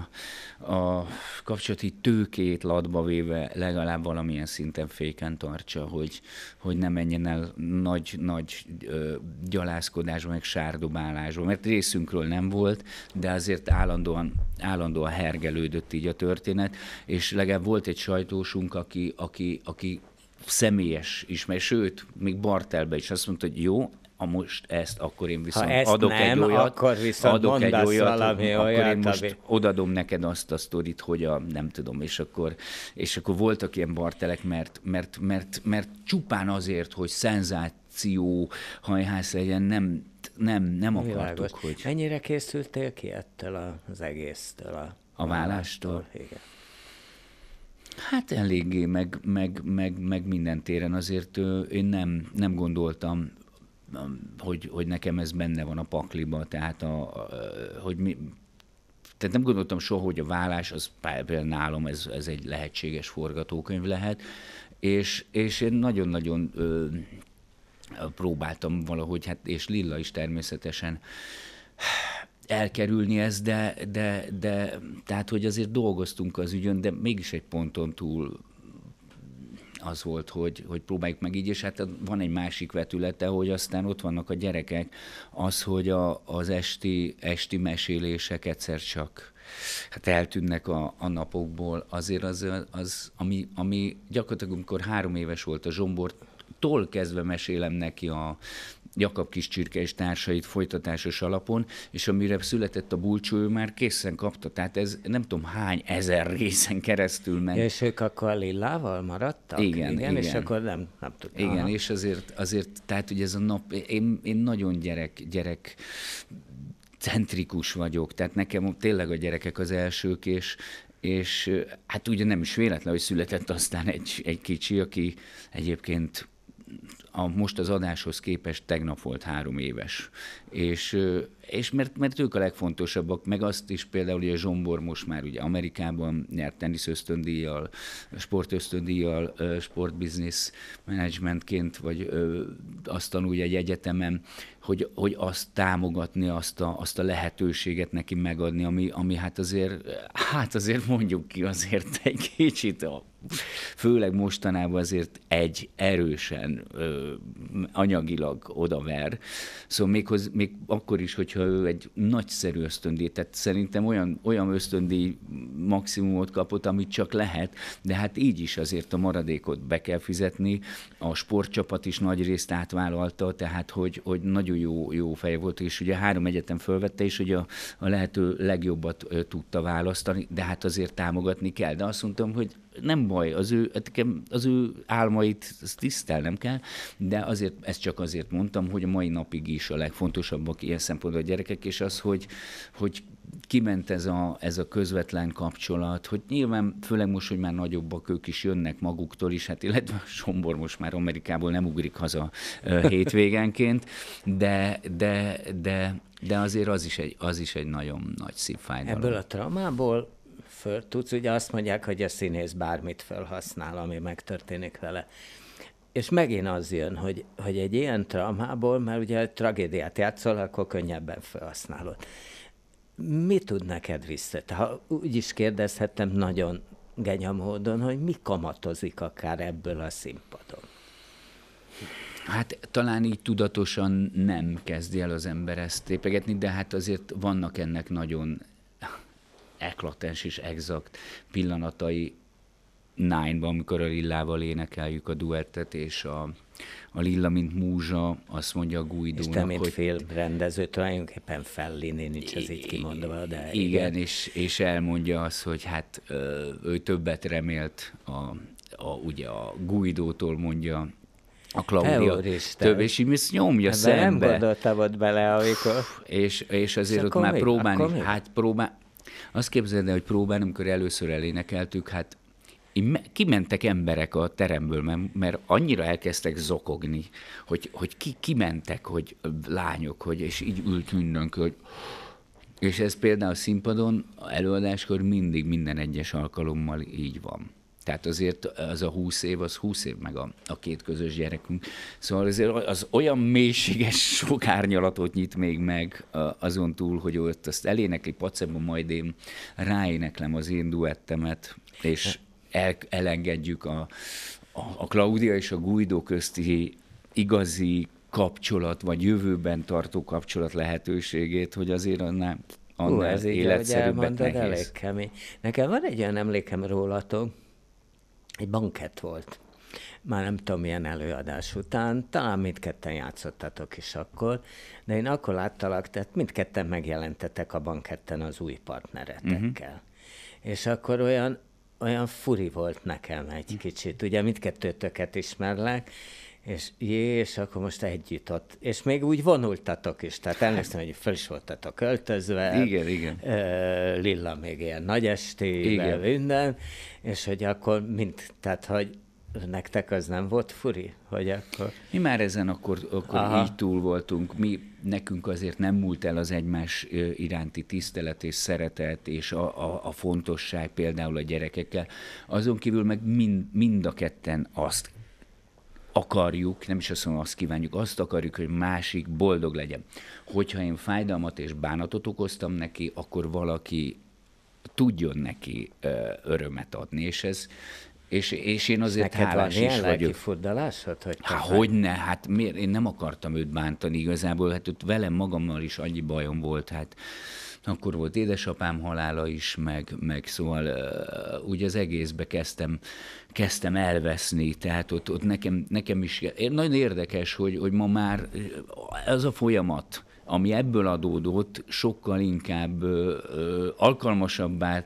a kapcsolati tőkét latba véve legalább valamilyen szinten féken tartsa, hogy, hogy ne menjen el nagy, nagy gyalászkodásba, meg sárdobálásba, mert részünkről nem volt, de azért állandóan, állandóan hergelődött így a történet, és legalább volt egy sajtósunk, aki, aki, aki személyes ismer, sőt, még Bartelbe is azt mondta, hogy jó, a most ezt, akkor én viszont ha ezt adok nem, egy olyat, akkor viszont adok egy olyat, olyat, akkor olyat, én most ami... odadom neked azt a sztorit, hogy a nem tudom, és akkor, és akkor voltak ilyen bartelek, mert, mert, mert, mert csupán azért, hogy szenzáció hajház legyen, nem, nem, nem akartuk, hogy... Mennyire készültél ki ettől az egésztől? A, a vállástól? Igen. Hát eléggé, meg, meg, meg, meg minden téren azért én nem, nem gondoltam um, hogy, hogy nekem ez benne van a pakliba, tehát a, hogy mi, tehát nem gondoltam soha, hogy a vállás, az például nálam ez, ez egy lehetséges forgatókönyv lehet, és, és én nagyon-nagyon ö, próbáltam valahogy, hát és Lilla is természetesen elkerülni ezt, de, de, de tehát, hogy azért dolgoztunk az ügyön, de mégis egy ponton túl az volt, hogy, hogy próbáljuk meg így, és hát van egy másik vetülete, hogy aztán ott vannak a gyerekek, az, hogy a, az esti, esti mesélések egyszer csak hát eltűnnek a, a napokból, azért az, az ami, ami gyakorlatilag, amikor három éves volt a zsombort, tól kezdve mesélem neki a, Jakab csirke és társait folytatásos alapon, és amire született a bulcsú, ő már készen kapta, tehát ez nem tudom hány ezer részen keresztül ment. Ja, és ők akkor a lillával maradtak? Igen, igen. igen. És akkor nem, nem tudtam. Igen, Aha. és azért, azért, tehát ugye ez a nap, én, én nagyon gyerek, gyerek centrikus vagyok, tehát nekem tényleg a gyerekek az elsők, és, és hát ugye nem is véletlen, hogy született aztán egy, egy kicsi, aki egyébként a, most az adáshoz képest tegnap volt három éves. És, és mert, mert ők a legfontosabbak, meg azt is például, hogy a Zsombor most már ugye Amerikában nyert tenisz ösztöndíjjal, sport ösztöndíjjal, sportbiznisz menedzsmentként, vagy azt tanulja egy egyetemen, hogy, hogy azt támogatni, azt a, azt a lehetőséget neki megadni, ami, ami hát azért, hát azért mondjuk ki azért egy kicsit a főleg mostanában azért egy erősen ö, anyagilag odaver. Szóval még, hoz, még akkor is, hogyha ő egy nagyszerű ösztöndi, tehát szerintem olyan, olyan ösztöndíj maximumot kapott, amit csak lehet, de hát így is azért a maradékot be kell fizetni. A sportcsapat is nagy részt átvállalta, tehát hogy, hogy nagyon jó, jó fej volt, és ugye három egyetem fölvette, és ugye a, a lehető legjobbat tudta választani, de hát azért támogatni kell. De azt mondtam, hogy nem baj, az ő, hát az ő álmait tisztelnem kell, de azért, ezt csak azért mondtam, hogy a mai napig is a legfontosabbak ilyen szempontból a gyerekek, és az, hogy, hogy kiment ez a, ez a közvetlen kapcsolat, hogy nyilván, főleg most, hogy már nagyobbak ők is jönnek maguktól is, hát illetve a Sombor most már Amerikából nem ugrik haza <laughs> hétvégenként, de, de, de, de azért az is egy, az is egy nagyon nagy szívfájdalom. Ebből a traumából föl tudsz. Ugye azt mondják, hogy a színész bármit felhasznál, ami megtörténik vele. És megint az jön, hogy, hogy egy ilyen traumából, mert ugye tragédiát játszol, akkor könnyebben felhasználod. Mi tud neked vissza? Ha úgy is kérdezhettem nagyon genya módon, hogy mi kamatozik akár ebből a színpadon? Hát talán így tudatosan nem kezdi el az ember ezt tépegetni, de hát azért vannak ennek nagyon eklatens és exakt pillanatai Nine-ban, amikor a Lillával énekeljük a duettet, és a, a Lilla, mint múzsa, azt mondja a Guidónak, És te, mint hogy... fél rendező, tulajdonképpen Fellini, nincs ez így kimondva, de... Igen, igen. És, és elmondja azt, hogy hát ő többet remélt a, a, ugye a Guidótól mondja a claudia több, és így ezt nyomja Ebbe szembe. nem ott bele, amikor... És, és azért és ott már próbálni, hát próbál, azt képzeld hogy próbán, amikor először elénekeltük, hát kimentek emberek a teremből, mert, mert annyira elkezdtek zokogni, hogy, hogy ki, kimentek, hogy lányok, hogy, és így ült mindenki, hogy... És ez például a színpadon, előadáskor mindig minden egyes alkalommal így van. Tehát azért az a 20 év, az 20 év meg a, a két közös gyerekünk. Szóval azért az olyan mélységes <laughs> sok árnyalatot nyit még meg azon túl, hogy ott azt elénekli pacemba, majd én ráéneklem az én duettemet, és el, elengedjük a, a, a Claudia és a Guido közti igazi kapcsolat, vagy jövőben tartó kapcsolat lehetőségét, hogy azért annál, annál Hú, ez életszerűbbet így, nehéz. Elég kemény. Nekem van egy olyan emlékem rólatok, egy bankett volt. Már nem tudom, milyen előadás után, talán mindketten játszottatok is akkor, de én akkor láttalak, tehát mindketten megjelentetek a banketten az új partneretekkel. Uh-huh. És akkor olyan, olyan furi volt nekem egy kicsit. Ugye mindkettőtöket ismerlek, és jé, és akkor most együtt ott. És még úgy vonultatok is, tehát hát. emlékszem, hogy fel is voltatok költözve. Igen, igen. Lilla még ilyen nagy estével, minden, és hogy akkor mint, tehát hogy nektek az nem volt furi, hogy akkor... Mi már ezen akkor, akkor Aha. így túl voltunk. Mi, nekünk azért nem múlt el az egymás iránti tisztelet és szeretet és a, a, a fontosság például a gyerekekkel. Azon kívül meg mind, mind a ketten azt akarjuk, nem is azt mondom, azt kívánjuk, azt akarjuk, hogy másik boldog legyen. Hogyha én fájdalmat és bánatot okoztam neki, akkor valaki tudjon neki ö, örömet adni, és ez és, és én azért Neked hálás van is vagyok. furdalásod? Hát, hogy Há, hogyne, hát miért? Én nem akartam őt bántani igazából, hát ott velem magammal is annyi bajom volt, hát akkor volt édesapám halála is, meg, meg szóval úgy az egészbe kezdtem, kezdtem elveszni, tehát ott, ott nekem, nekem is nagyon érdekes, hogy, hogy ma már ez a folyamat, ami ebből adódott, sokkal inkább ö, ö, alkalmasabbá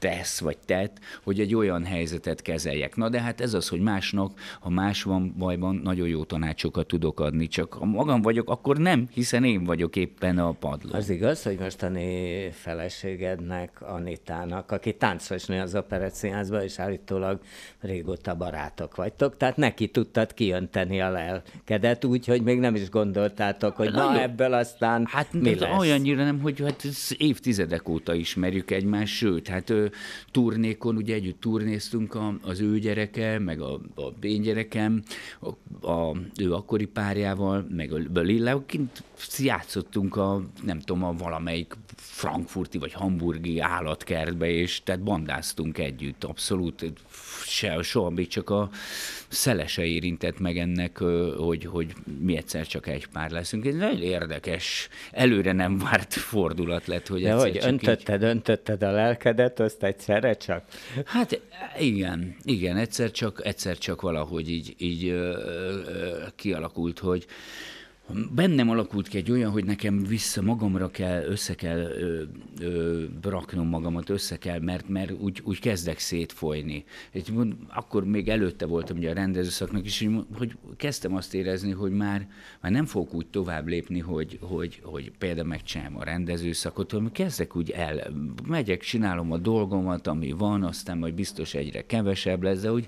tesz vagy tett, hogy egy olyan helyzetet kezeljek. Na de hát ez az, hogy másnak, ha más van bajban, nagyon jó tanácsokat tudok adni, csak ha magam vagyok, akkor nem, hiszen én vagyok éppen a padló. Az igaz, hogy mostani feleségednek, Anitának, aki táncosnő az operetszínházban, és állítólag régóta barátok vagytok, tehát neki tudtad kiönteni a lelkedet úgy, hogy még nem is gondoltátok, hogy na, na ebből aztán hát, mi lesz. Olyannyira nem, hogy hát évtizedek óta ismerjük egymást, sőt, hát ő, turnékon, ugye együtt turnéztünk a, az ő gyereke, meg a, a én gyerekem, a, a, ő akkori párjával, meg a, a Lillával, kint játszottunk a, nem tudom, a valamelyik frankfurti vagy hamburgi állatkertbe, és tehát bandáztunk együtt, abszolút se, soha még csak a szelese érintett meg ennek, hogy, hogy mi egyszer csak egy pár leszünk. Ez nagyon érdekes, előre nem várt fordulat lett, hogy De hogy öntötted, így... öntötted a lelkedet, azt egyszerre csak? Hát igen, igen, egyszer csak, egyszer csak valahogy így, így ö, ö, kialakult, hogy bennem alakult ki egy olyan, hogy nekem vissza magamra kell, össze kell ö, ö, raknom magamat, össze kell, mert, mert úgy, úgy kezdek szétfolyni. Egy, akkor még előtte voltam ugye a rendezőszaknak is, hogy, hogy kezdtem azt érezni, hogy már, már nem fogok úgy tovább lépni, hogy, hogy, hogy például megcsinálom a rendezőszakot, hanem kezdek úgy el, megyek, csinálom a dolgomat, ami van, aztán majd biztos egyre kevesebb lesz, de úgy,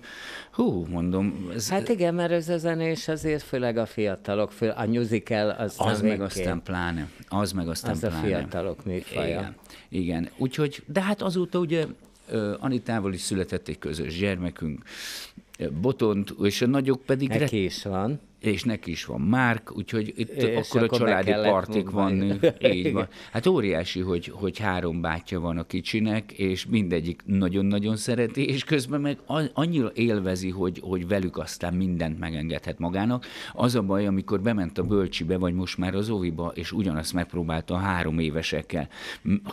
hú, mondom. Ez... Hát igen, mert ez a zenés azért főleg a fiatalok, föl a nyúz hangzik el, Az meg meg aztán pláne. Az meg aztán Az pláne. a fiatalok műfaja. Igen. Igen. Úgyhogy, de hát azóta ugye Anitával is született egy közös gyermekünk, Botont, és a nagyok pedig... Neki is van és neki is van Márk, úgyhogy itt és akkor a családi partik van. <laughs> Így van. Hát óriási, hogy, hogy három bátyja van a kicsinek, és mindegyik nagyon-nagyon szereti, és közben meg annyira élvezi, hogy, hogy velük aztán mindent megengedhet magának. Az a baj, amikor bement a bölcsibe, vagy most már az óviba, és ugyanazt megpróbálta a három évesekkel.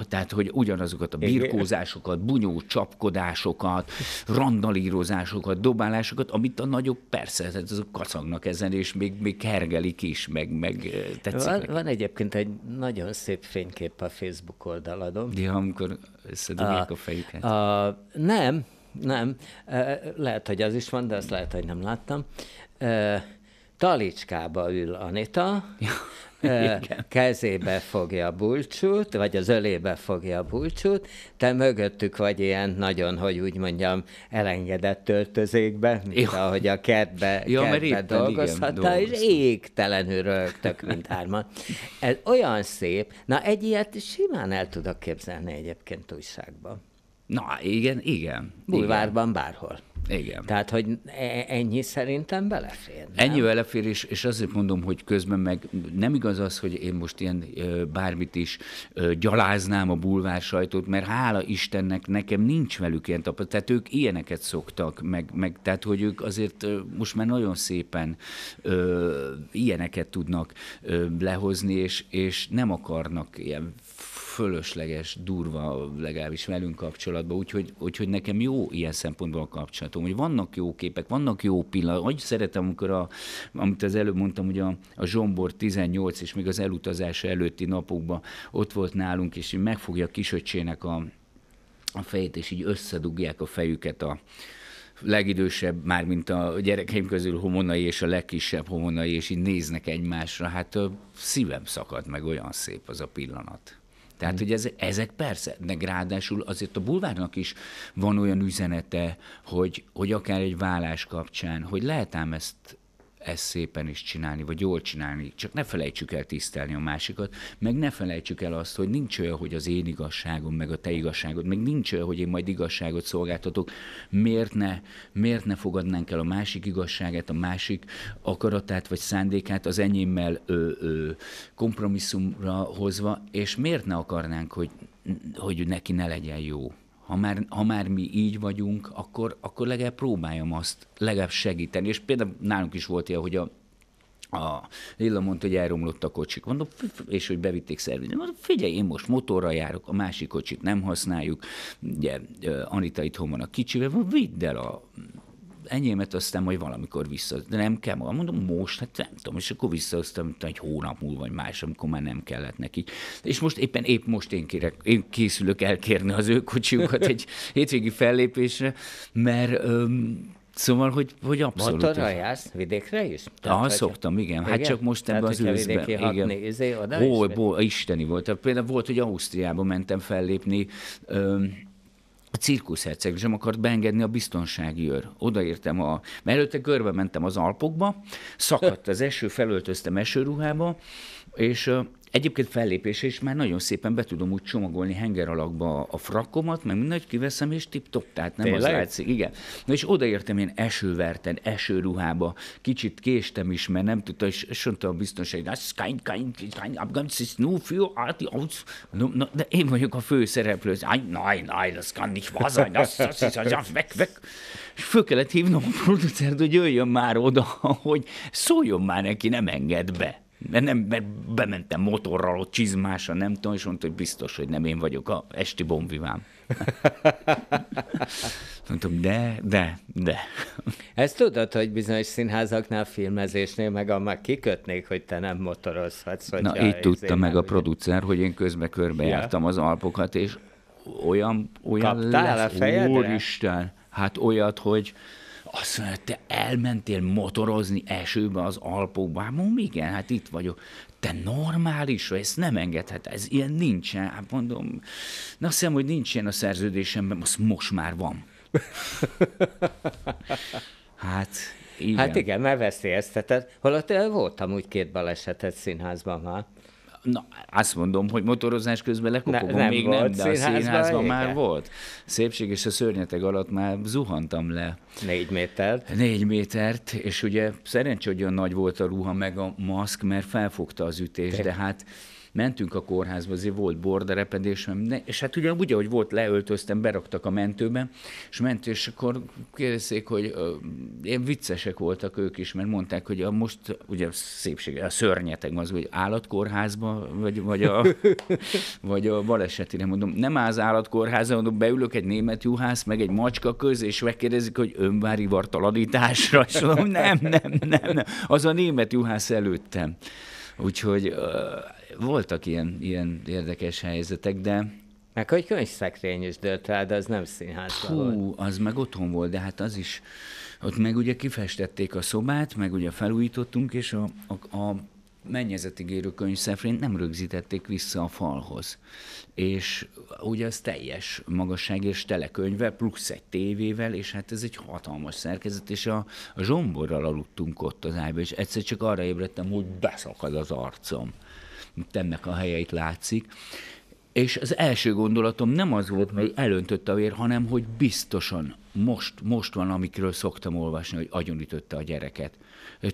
Tehát, hogy ugyanazokat a birkózásokat, bunyó csapkodásokat, randalírozásokat, dobálásokat, amit a nagyobb persze, tehát azok kacagnak ezen, és még, még kergelik is, meg, meg tetszik van, van egyébként egy nagyon szép fénykép a Facebook oldaladon. Ja, amikor összedugják a, a fejüket. A, nem, nem. Lehet, hogy az is van, de azt lehet, hogy nem láttam. Talicskába ül Anita, <laughs> Igen. kezébe fogja a bulcsút, vagy az ölébe fogja a bulcsút, te mögöttük vagy ilyen nagyon, hogy úgy mondjam, elengedett töltözékbe, mint ja. ahogy a kertbe, <laughs> ja, kertbe dolgozhatta, és égtelenül rögtök mindhárman. <laughs> Ez olyan szép. Na, egy ilyet simán el tudok képzelni egyébként újságban. Na igen, igen. Bulvárban igen. bárhol. Igen. Tehát, hogy e, e, ennyi szerintem belefér. Nem? Ennyi belefér, és, és azért mondom, hogy közben meg nem igaz az, hogy én most ilyen bármit is gyaláznám a bulvár sajtót, mert hála Istennek nekem nincs velük ilyen tapasztalat. Tehát ők ilyeneket szoktak, meg, meg tehát, hogy ők azért most már nagyon szépen ö, ilyeneket tudnak ö, lehozni, és, és nem akarnak ilyen fölösleges, durva legalábbis velünk kapcsolatban, úgyhogy, úgyhogy nekem jó ilyen szempontból a kapcsolatom, hogy vannak jó képek, vannak jó pillanatok, hogy szeretem, amikor a, amit az előbb mondtam, hogy a, a Zsombor 18 és még az elutazása előtti napokban ott volt nálunk, és megfogja a kisöcsének a, a fejét, és így összedugják a fejüket a, legidősebb, már mint a gyerekeim közül homonai és a legkisebb homonai, és így néznek egymásra, hát szívem szakad meg, olyan szép az a pillanat. Tehát, mm. hogy ez, ezek persze, de ráadásul azért a bulvárnak is van olyan üzenete, hogy, hogy akár egy vállás kapcsán, hogy lehet ám ezt ezt szépen is csinálni, vagy jól csinálni, csak ne felejtsük el tisztelni a másikat, meg ne felejtsük el azt, hogy nincs olyan, hogy az én igazságom, meg a te igazságod, meg nincs olyan, hogy én majd igazságot szolgáltatok. Miért ne, miért ne fogadnánk el a másik igazságát, a másik akaratát vagy szándékát az enyémmel ö, ö, kompromisszumra hozva, és miért ne akarnánk, hogy, hogy neki ne legyen jó? ha már, ha már mi így vagyunk, akkor, akkor legalább próbáljam azt, legalább segíteni. És például nálunk is volt ilyen, hogy a, a Lilla mondta, hogy elromlott a kocsik. Mondom, és hogy bevitték szervizni. Mondom, figyelj, én most motorra járok, a másik kocsit nem használjuk. Ugye Anita itthon van a kicsivel, vidd el a enyémet aztán majd valamikor vissza, de nem kell magam, mondom, most, hát nem tudom, és akkor visszahoztam egy hónap múlva, vagy más, amikor már nem kellett neki. És most éppen, épp most én, kérek, én készülök elkérni az ő kocsiukat egy <laughs> hétvégi fellépésre, mert öm, Szóval, hogy, hogy abszolút. Motorral jársz? Vidékre is? Tehát, ah, szoktam, igen. Hát igen. Hát csak most ebben az őszben. Igen. Izé, oda hol, is? Bol, isteni volt. Például volt, hogy Ausztriába mentem fellépni, öm, a cirkuszherceg sem akart beengedni a biztonsági őr. Odaértem a... Mert előtte körbe mentem az Alpokba, szakadt az eső, felöltöztem esőruhába, és Egyébként fellépése is már nagyon szépen be tudom úgy csomagolni henger alakba a frakkomat, meg mindegy kiveszem, és tip-top, tehát nem Tényleg? az látszik. Igen. Na és odaértem én esőverten, esőruhába, kicsit késtem is, mert nem tudta, és, és mondta a biztonság, de én vagyok a főszereplő, nein, nein, nein, das nicht wahr sein, das, das ist, das, weg, weg. És föl kellett hívnom a producert, hogy jöjjön már oda, <laughs> hogy szóljon már neki, nem enged be mert, nem, mert bementem motorral, ott csizmása, nem tudom, és mondta, hogy biztos, hogy nem én vagyok a esti bombivám. <laughs> Mondtam, de, de, de. Ezt tudod, hogy bizonyos színházaknál, filmezésnél meg a már kikötnék, hogy te nem motorozhatsz. Na, így tudta meg a producer, hogy én közben körbejártam ja. az Alpokat, és olyan, olyan Kaptál lesz, a úristen, hát olyat, hogy azt mondja, te elmentél motorozni esőbe az Alpokba? Hát mondom, igen, hát itt vagyok. Te normális vagy, ezt nem engedhet, ez ilyen nincsen. Hát mondom, na azt hiszem, hogy nincs ilyen a szerződésemben, most, most már van. <laughs> Hát, hát igen. Hát igen, mert veszélyeztetett. Holott voltam úgy két balesetet színházban már. Na, azt mondom, hogy motorozás közben lekopogom, ne, nem még volt, nem, de a színházban, színházban már volt. Szépség és a szörnyeteg alatt már zuhantam le. Négy métert. Négy métert, és ugye szerencsé, hogy olyan nagy volt a ruha meg a maszk, mert felfogta az ütést, de hát mentünk a kórházba, azért volt borderepedés, és hát ugye úgy, ahogy volt, leöltöztem, beraktak a mentőbe, és ment, és akkor kérdezték, hogy én viccesek voltak ők is, mert mondták, hogy a most, ugye a szépség, a szörnyeteg az, hogy állatkórházba, vagy, vagy, a, <laughs> vagy a balesetére mondom, nem az állatkórházba, mondom, beülök egy német juhász, meg egy macska köz, és megkérdezik, hogy önvári vartaladításra, és mondom, nem, nem, nem, nem, az a német juhász előttem. Úgyhogy voltak ilyen, ilyen érdekes helyzetek, de... Meg hogy könyvszekrény is dölt rá, de az nem színházban Hú, az meg otthon volt, de hát az is... Ott meg ugye kifestették a szobát, meg ugye felújítottunk, és a, a, a mennyezetigérő könyvszefrényt nem rögzítették vissza a falhoz. És ugye az teljes magasság és telekönyve, plusz egy tévével, és hát ez egy hatalmas szerkezet, és a, a zsomborral aludtunk ott az ágyban. és egyszer csak arra ébredtem, hogy beszakad az arcom ennek a helyeit látszik. És az első gondolatom nem az volt, hogy elöntött a vér, hanem hogy biztosan most, most van, amikről szoktam olvasni, hogy agyonütötte a gyereket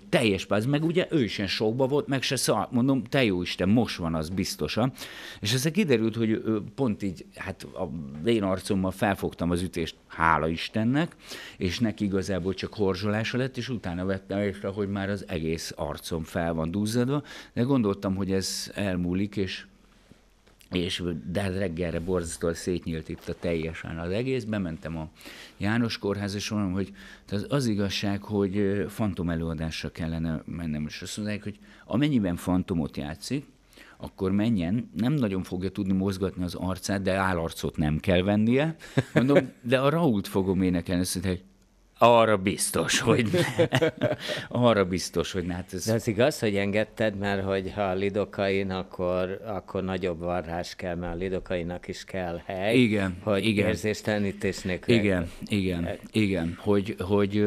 teljes páz, meg ugye ő sem sokba volt, meg se szar, mondom, te jó Isten, most van az biztosan. És ezek kiderült, hogy pont így, hát a én arcommal felfogtam az ütést, hála Istennek, és neki igazából csak horzsolása lett, és utána vettem észre, hogy már az egész arcom fel van duzzadva, de gondoltam, hogy ez elmúlik, és és de hát reggelre borzasztóan szétnyílt itt a teljesen az egész. Bementem a János kórház, és mondom, hogy az, az igazság, hogy fantom előadásra kellene mennem. És azt mondják, hogy amennyiben fantomot játszik, akkor menjen, nem nagyon fogja tudni mozgatni az arcát, de állarcot nem kell vennie. Mondom, de a Raúlt fogom énekelni. Azt mondta, hogy arra biztos, hogy ne. <laughs> Arra biztos, hogy ne. Hát ez... De az igaz, hogy engedted, mert hogy ha a lidokain, akkor, akkor nagyobb varrás kell, mert a lidokainak is kell hely. Igen, hogy igen. érzéstelenítés nélkül. Igen, igen, igen. Hogy, hogy,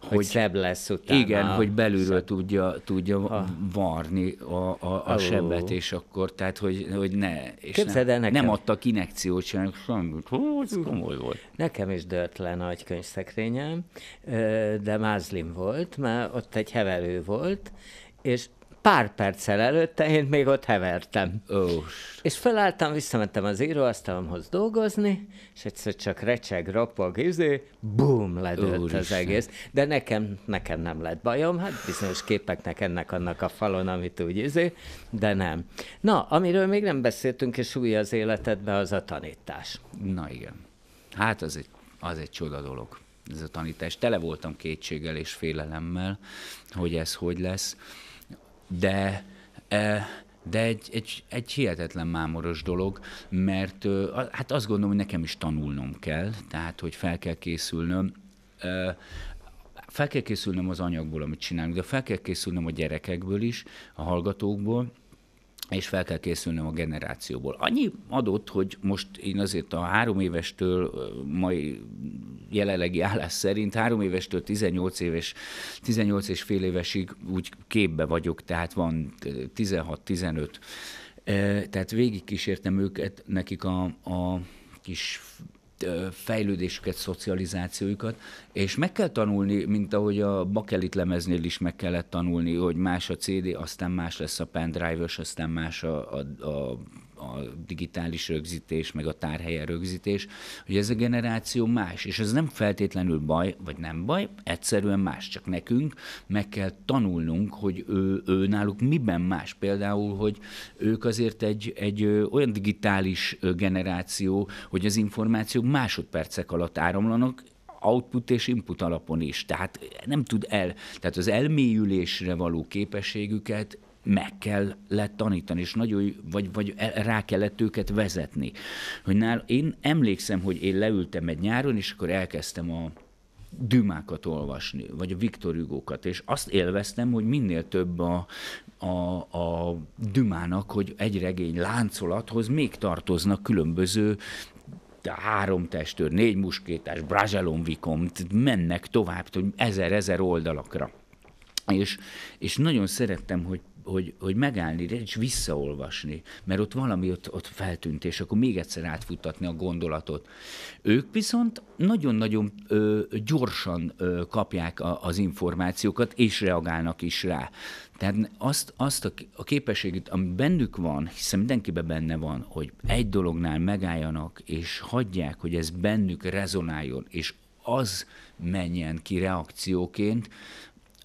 hogy, hogy szebb lesz utána. Igen, a... hogy belülről szebb. tudja, tudja a... varni a, a, a, a sebet, és akkor, tehát, hogy, hogy ne. És Képzeld el nekem. Nem adta kinekciót, sem, semmit. Hú, ez komoly volt. Nekem is dört le nagy könyvszekrényem, nem, de mázlim volt, mert ott egy heverő volt, és pár perccel előtte én még ott hevertem. Oh. És felálltam, visszamentem az íróasztalomhoz dolgozni, és egyszer csak recseg, ropog, izé, bum, ledőlt Úristen. az egész. De nekem, nekem nem lett bajom, hát bizonyos képeknek ennek annak a falon, amit úgy izé, de nem. Na, amiről még nem beszéltünk, és új az életedben, az a tanítás. Na igen. Hát az egy, az egy csoda dolog ez a tanítás. Tele voltam kétséggel és félelemmel, hogy ez hogy lesz, de e, de egy, egy, egy hihetetlen mámoros dolog, mert hát azt gondolom, hogy nekem is tanulnom kell, tehát hogy fel kell készülnöm fel kell készülnöm az anyagból, amit csinálunk, de fel kell készülnöm a gyerekekből is, a hallgatókból, és fel kell készülnöm a generációból. Annyi adott, hogy most én azért a három évestől, mai jelenlegi állás szerint, három évestől 18 éves, 18 és fél évesig úgy képbe vagyok, tehát van 16-15. Tehát végigkísértem őket, nekik a, a kis fejlődésüket, szocializációjukat, és meg kell tanulni, mint ahogy a bakelit lemeznél is meg kellett tanulni, hogy más a CD, aztán más lesz a pendrive aztán más a, a, a a digitális rögzítés, meg a tárhelyen rögzítés, hogy ez a generáció más, és ez nem feltétlenül baj, vagy nem baj, egyszerűen más, csak nekünk meg kell tanulnunk, hogy ő, ő náluk miben más. Például, hogy ők azért egy, egy olyan digitális generáció, hogy az információk másodpercek alatt áramlanak, output és input alapon is. Tehát nem tud el, tehát az elmélyülésre való képességüket meg kellett tanítani, és nagyon, vagy, vagy rá kellett őket vezetni. Hogy nál, én emlékszem, hogy én leültem egy nyáron, és akkor elkezdtem a Dümákat olvasni, vagy a Viktor Hugo-kat, és azt élveztem, hogy minél több a, a, a Dümának, hogy egy regény láncolathoz még tartoznak különböző három testőr, négy muskétás, Brazzelon Vikom, mennek tovább, hogy ezer-ezer oldalakra. És, és nagyon szerettem, hogy hogy, hogy megállni, és visszaolvasni, mert ott valami ott, ott feltűnt, és akkor még egyszer átfuttatni a gondolatot. Ők viszont nagyon-nagyon ö, gyorsan ö, kapják a, az információkat, és reagálnak is rá. Tehát azt, azt a, a képességet, ami bennük van, hiszen mindenkiben benne van, hogy egy dolognál megálljanak, és hagyják, hogy ez bennük rezonáljon, és az menjen ki reakcióként,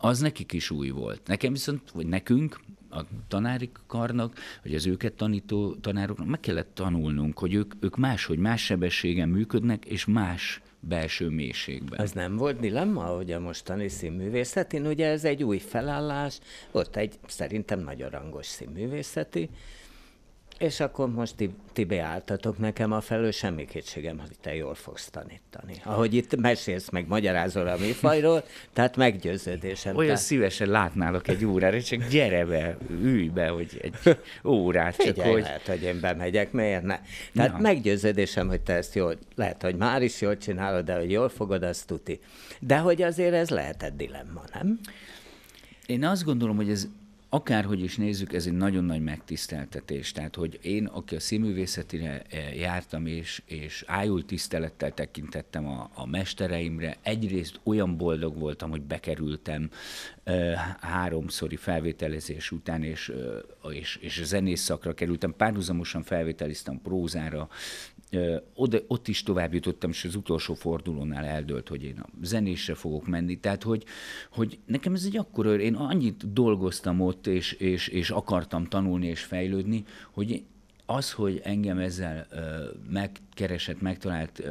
az nekik is új volt. Nekem viszont, vagy nekünk, a tanári karnak, vagy az őket tanító tanároknak meg kellett tanulnunk, hogy ők, ők máshogy, más sebességen működnek, és más belső mélységben. Az nem volt dilemma, hogy a mostani színművészetén, ugye ez egy új felállás, ott egy szerintem nagyon rangos színművészeti, és akkor most ti, ti beálltatok nekem a felől, semmi kétségem, hogy te jól fogsz tanítani. Ahogy itt mesélsz, meg magyarázol a műfajról, tehát meggyőződésem. Olyan tehát... szívesen látnálok egy órára, csak gyere be, ülj be, hogy egy órát. Csak Figyelj, hogy... lehet, hogy én bemegyek, miért ne? Tehát ja. meggyőződésem, hogy te ezt jól, lehet, hogy már is jól csinálod, de hogy jól fogod, azt tuti. De hogy azért ez lehetett dilemma, nem? Én azt gondolom, hogy ez akárhogy is nézzük, ez egy nagyon nagy megtiszteltetés. Tehát, hogy én, aki a színművészetire eh, jártam, és, és ájul tisztelettel tekintettem a, a mestereimre, egyrészt olyan boldog voltam, hogy bekerültem ö, eh, háromszori felvételezés után, és, eh, és, és zenész szakra kerültem, párhuzamosan felvételiztem prózára, oda, ott is tovább jutottam, és az utolsó fordulónál eldőlt, hogy én a zenésre fogok menni. Tehát, hogy, hogy nekem ez egy akkora, én annyit dolgoztam ott, és, és, és akartam tanulni és fejlődni, hogy az, hogy engem ezzel megkeresett, megtalált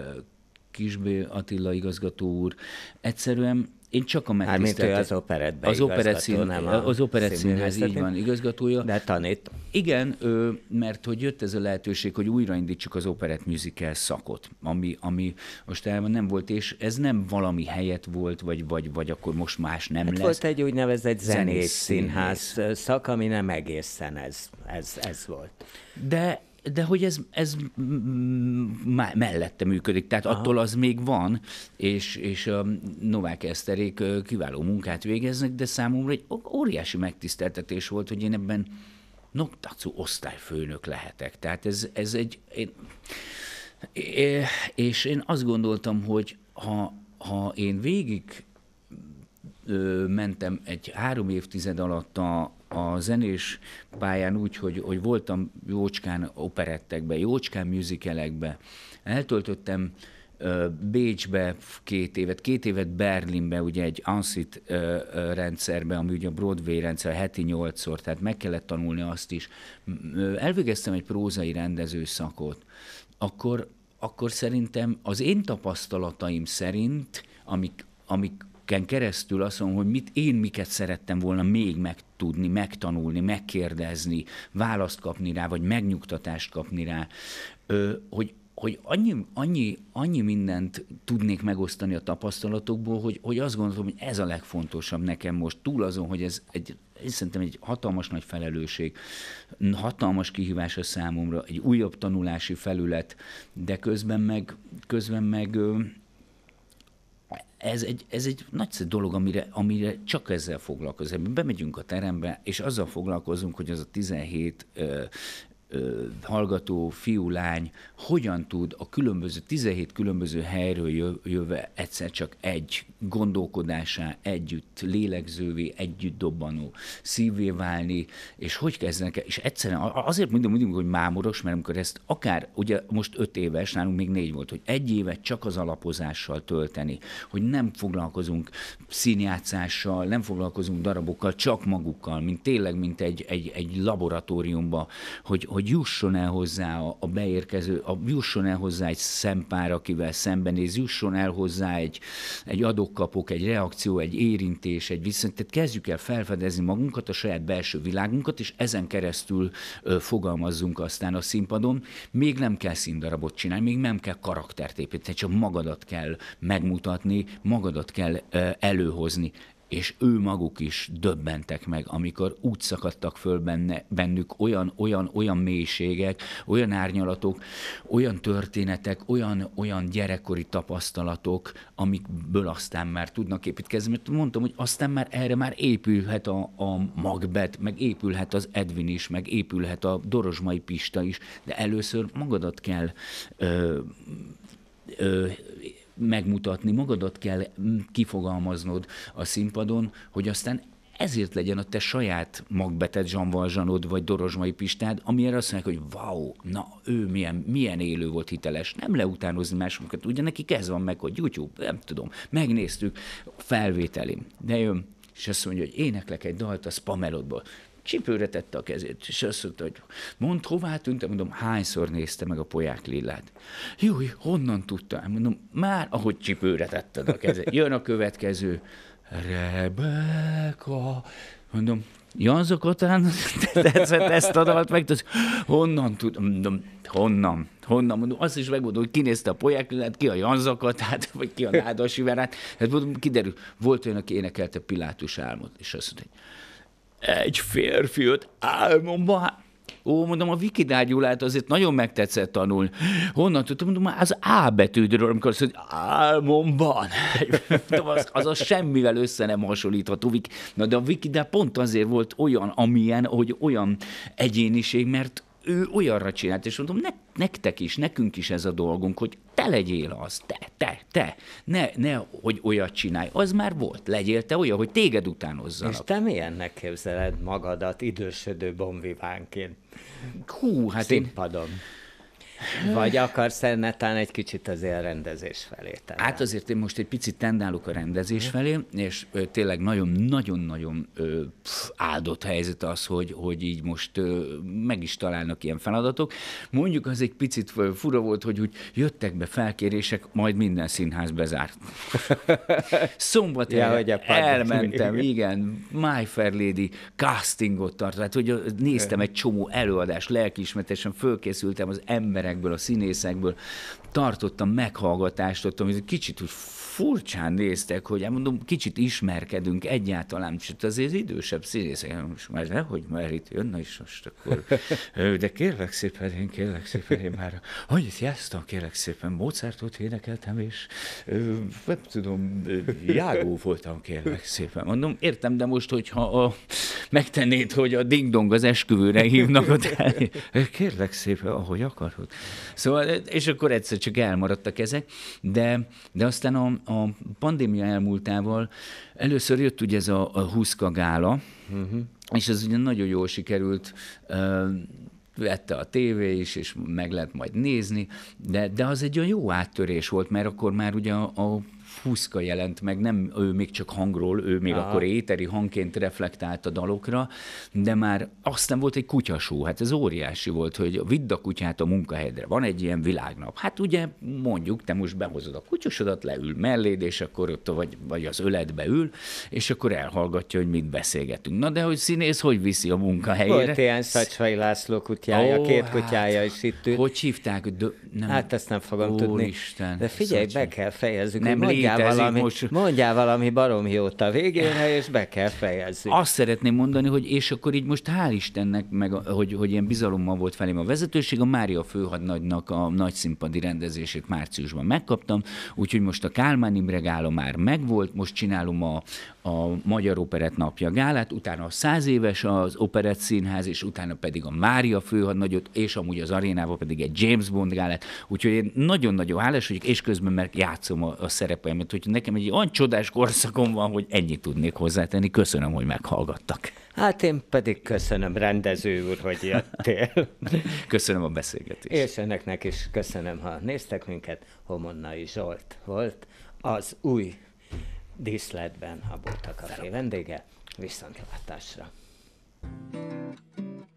Kisbé Attila igazgató úr, egyszerűen én csak a megtiszteltetés. Hát, az operetben az operett szín, nem a Az operett színház, így van, igazgatója. De tanít. Igen, ö, mert hogy jött ez a lehetőség, hogy újraindítsuk az operett musical szakot, ami, ami most el nem volt, és ez nem valami helyet volt, vagy, vagy, vagy akkor most más nem hát lesz. Volt egy úgynevezett zenés színház szak, ami nem egészen ez, ez, ez volt. De de hogy ez, ez mellette működik, tehát Aha. attól az még van, és, és a Novák Eszterék kiváló munkát végeznek, de számomra egy óriási megtiszteltetés volt, hogy én ebben noktacu osztályfőnök lehetek. Tehát ez, ez egy... Én, és én azt gondoltam, hogy ha, ha én végig mentem egy három évtized alatt a, a zenés pályán úgy, hogy, hogy voltam jócskán operettekbe, jócskán műzikelekbe. Eltöltöttem Bécsbe két évet, két évet Berlinbe, ugye egy ansit rendszerbe, ami ugye a Broadway rendszer, heti nyolcszor, tehát meg kellett tanulni azt is. Elvégeztem egy prózai rendező szakot. akkor, akkor szerintem az én tapasztalataim szerint, amik, amik éveken keresztül azt mondom, hogy mit, én miket szerettem volna még megtudni, megtanulni, megkérdezni, választ kapni rá, vagy megnyugtatást kapni rá, ö, hogy hogy annyi, annyi, annyi mindent tudnék megosztani a tapasztalatokból, hogy, hogy azt gondolom, hogy ez a legfontosabb nekem most, túl azon, hogy ez egy, ez szerintem egy hatalmas nagy felelősség, hatalmas kihívás a számomra, egy újabb tanulási felület, de közben meg, közben meg ez egy, ez egy nagyszerű dolog, amire, amire csak ezzel foglalkozunk. Bemegyünk a terembe, és azzal foglalkozunk, hogy az a 17 ö, hallgató, fiú, lány hogyan tud a különböző, 17 különböző helyről jöve egyszer csak egy gondolkodásá, együtt lélegzővé, együtt dobbanó szívvé válni, és hogy kezdenek, és egyszerűen azért mondom mindig, hogy mámoros, mert amikor ezt akár, ugye most öt éves, nálunk még négy volt, hogy egy évet csak az alapozással tölteni, hogy nem foglalkozunk színjátszással, nem foglalkozunk darabokkal, csak magukkal, mint tényleg, mint egy, egy, egy laboratóriumba, hogy, hogy hogy jusson el hozzá a, a beérkező, a, jusson el hozzá egy szempár, akivel szembenéz, jusson el hozzá egy, egy adokkapok, egy reakció, egy érintés, egy viszont. Tehát kezdjük el felfedezni magunkat, a saját belső világunkat, és ezen keresztül ö, fogalmazzunk aztán a színpadon. Még nem kell színdarabot csinálni, még nem kell karaktert építeni, csak magadat kell megmutatni, magadat kell ö, előhozni és ő maguk is döbbentek meg, amikor úgy szakadtak föl benne, bennük olyan, olyan, olyan mélységek, olyan árnyalatok, olyan történetek, olyan, olyan gyerekkori tapasztalatok, amikből aztán már tudnak építkezni. Mert mondtam, hogy aztán már erre már épülhet a, a Magbet, meg épülhet az Edwin is, meg épülhet a Dorosmai Pista is, de először magadat kell ö, ö, megmutatni, magadat kell kifogalmaznod a színpadon, hogy aztán ezért legyen a te saját magbeted Zsan Valzsanod, vagy Dorozsmai Pistád, amire azt mondják, hogy wow, na ő milyen, milyen élő volt hiteles, nem leutánozni másokat, ugye neki ez van meg, hogy YouTube, nem tudom, megnéztük felvételim, de jön, és azt mondja, hogy éneklek egy dalt a spamelodból csipőre tette a kezét, és azt mondta, hogy mond, hová tűntem, mondom, hányszor nézte meg a poják lillát. Jó, honnan tudta? Mondom, már ahogy csipőre tetted a kezét. Jön a következő, Rebeka. Mondom, Janzo Kotán tetszett ezt a dalt, meg tudsz, honnan tudom, mondom, honnan, honnan, mondom, azt is megmondom, hogy kinézte a lehet ki a Janzo vagy ki a Nádasi Verát, hát mondom, kiderül, volt olyan, aki énekelte Pilátus álmot, és azt mondta, hogy egy férfi jött álmomba, Ó, mondom, a Wikidár Gyulát azért nagyon megtetszett tanulni. Honnan tudtam, mondom, az A betűdről, amikor azt mondja, álmomban. Az, az a semmivel össze nem hasonlítható. Na, de a Wikidár pont azért volt olyan, amilyen, hogy olyan egyéniség, mert ő olyanra csinált, és mondom, ne, nektek is, nekünk is ez a dolgunk, hogy te legyél az, te, te, te, ne, ne hogy olyat csinálj. Az már volt, legyél te olyan, hogy téged utánozzanak. És te milyennek képzeled magadat idősödő bombivánként? Hú, hát Színpadon. én... Vagy akarsz netán egy kicsit azért a rendezés felé tenni? Hát azért én most egy picit tendálok a rendezés felé, és tényleg nagyon-nagyon-nagyon áldott helyzet az, hogy, hogy így most meg is találnak ilyen feladatok. Mondjuk az egy picit fura volt, hogy úgy jöttek be felkérések, majd minden színház bezárt. <laughs> Szombat ja, hogy elmentem, igen, My Fair Lady castingot tart, tehát hogy néztem egy csomó előadást, lelkiismeretesen fölkészültem az emberek színészekből, a színészekből, tartottam meghallgatást, ott, amit kicsit úgy furcsán néztek, hogy hát mondom, kicsit ismerkedünk egyáltalán, és azért idősebb színészek, hát most már nehogy már itt jönne is most akkor. <laughs> De kérlek szépen, én kérlek szépen, én már annyit játszottam, kérlek szépen, Mozartot énekeltem, és nem tudom, jágó voltam, kérlek szépen. Mondom, értem, de most, hogyha a, megtennéd, hogy a dingdong az esküvőre hívnak, a kérlek szépen, ahogy akarod. Szóval, és akkor egyszer csak elmaradtak ezek, de, de aztán a, a pandémia elmúltával először jött ugye ez a, a Huszka gála, uh-huh. és ez ugye nagyon jól sikerült, ö, vette a tévé is, és meg lehet majd nézni, de, de az egy olyan jó áttörés volt, mert akkor már ugye a, a Fuszka jelent meg, nem ő még csak hangról, ő még Aha. akkor éteri hangként reflektált a dalokra, de már aztán volt egy kutyasó, hát ez óriási volt, hogy vidd a kutyát a munkahelyre. van egy ilyen világnap. Hát ugye mondjuk, te most behozod a kutyusodat, leül melléd, és akkor ott vagy, vagy az öletbe ül, és akkor elhallgatja, hogy mit beszélgetünk. Na de hogy színész, hogy viszi a munkahelyére? Volt ilyen Szacsvai László kutyája, oh, két hát, kutyája hát, is itt ül. Hogy hívták? De, nem. Hát ezt nem fogom tudni. Isten, de figyelj, Szacsi. be kell fejezzük. Nem légy mondjál valami, most. Mondjál valami barom jót a végére, és be kell fejezni. Azt szeretném mondani, hogy és akkor így most hál' Istennek, meg, hogy, hogy ilyen bizalommal volt felém a vezetőség, a Mária főhadnagynak a nagy színpadi rendezését márciusban megkaptam, úgyhogy most a Kálmán Imre gála már megvolt, most csinálom a, a Magyar Operett napja gálát, utána a száz éves az Operett Színház, és utána pedig a Mária főhadnagyot, és amúgy az arénában pedig egy James Bond gálát, úgyhogy én nagyon-nagyon hálás vagyok, és közben meg játszom a, a szerep ezekben, mert hogy nekem egy olyan csodás korszakom van, hogy ennyit tudnék hozzátenni. Köszönöm, hogy meghallgattak. Hát én pedig köszönöm, rendező úr, hogy jöttél. <laughs> köszönöm a beszélgetést. És önöknek is köszönöm, ha néztek minket. Homonnai Zsolt volt az új díszletben a Bolta Café vendége. Viszontlátásra! thank you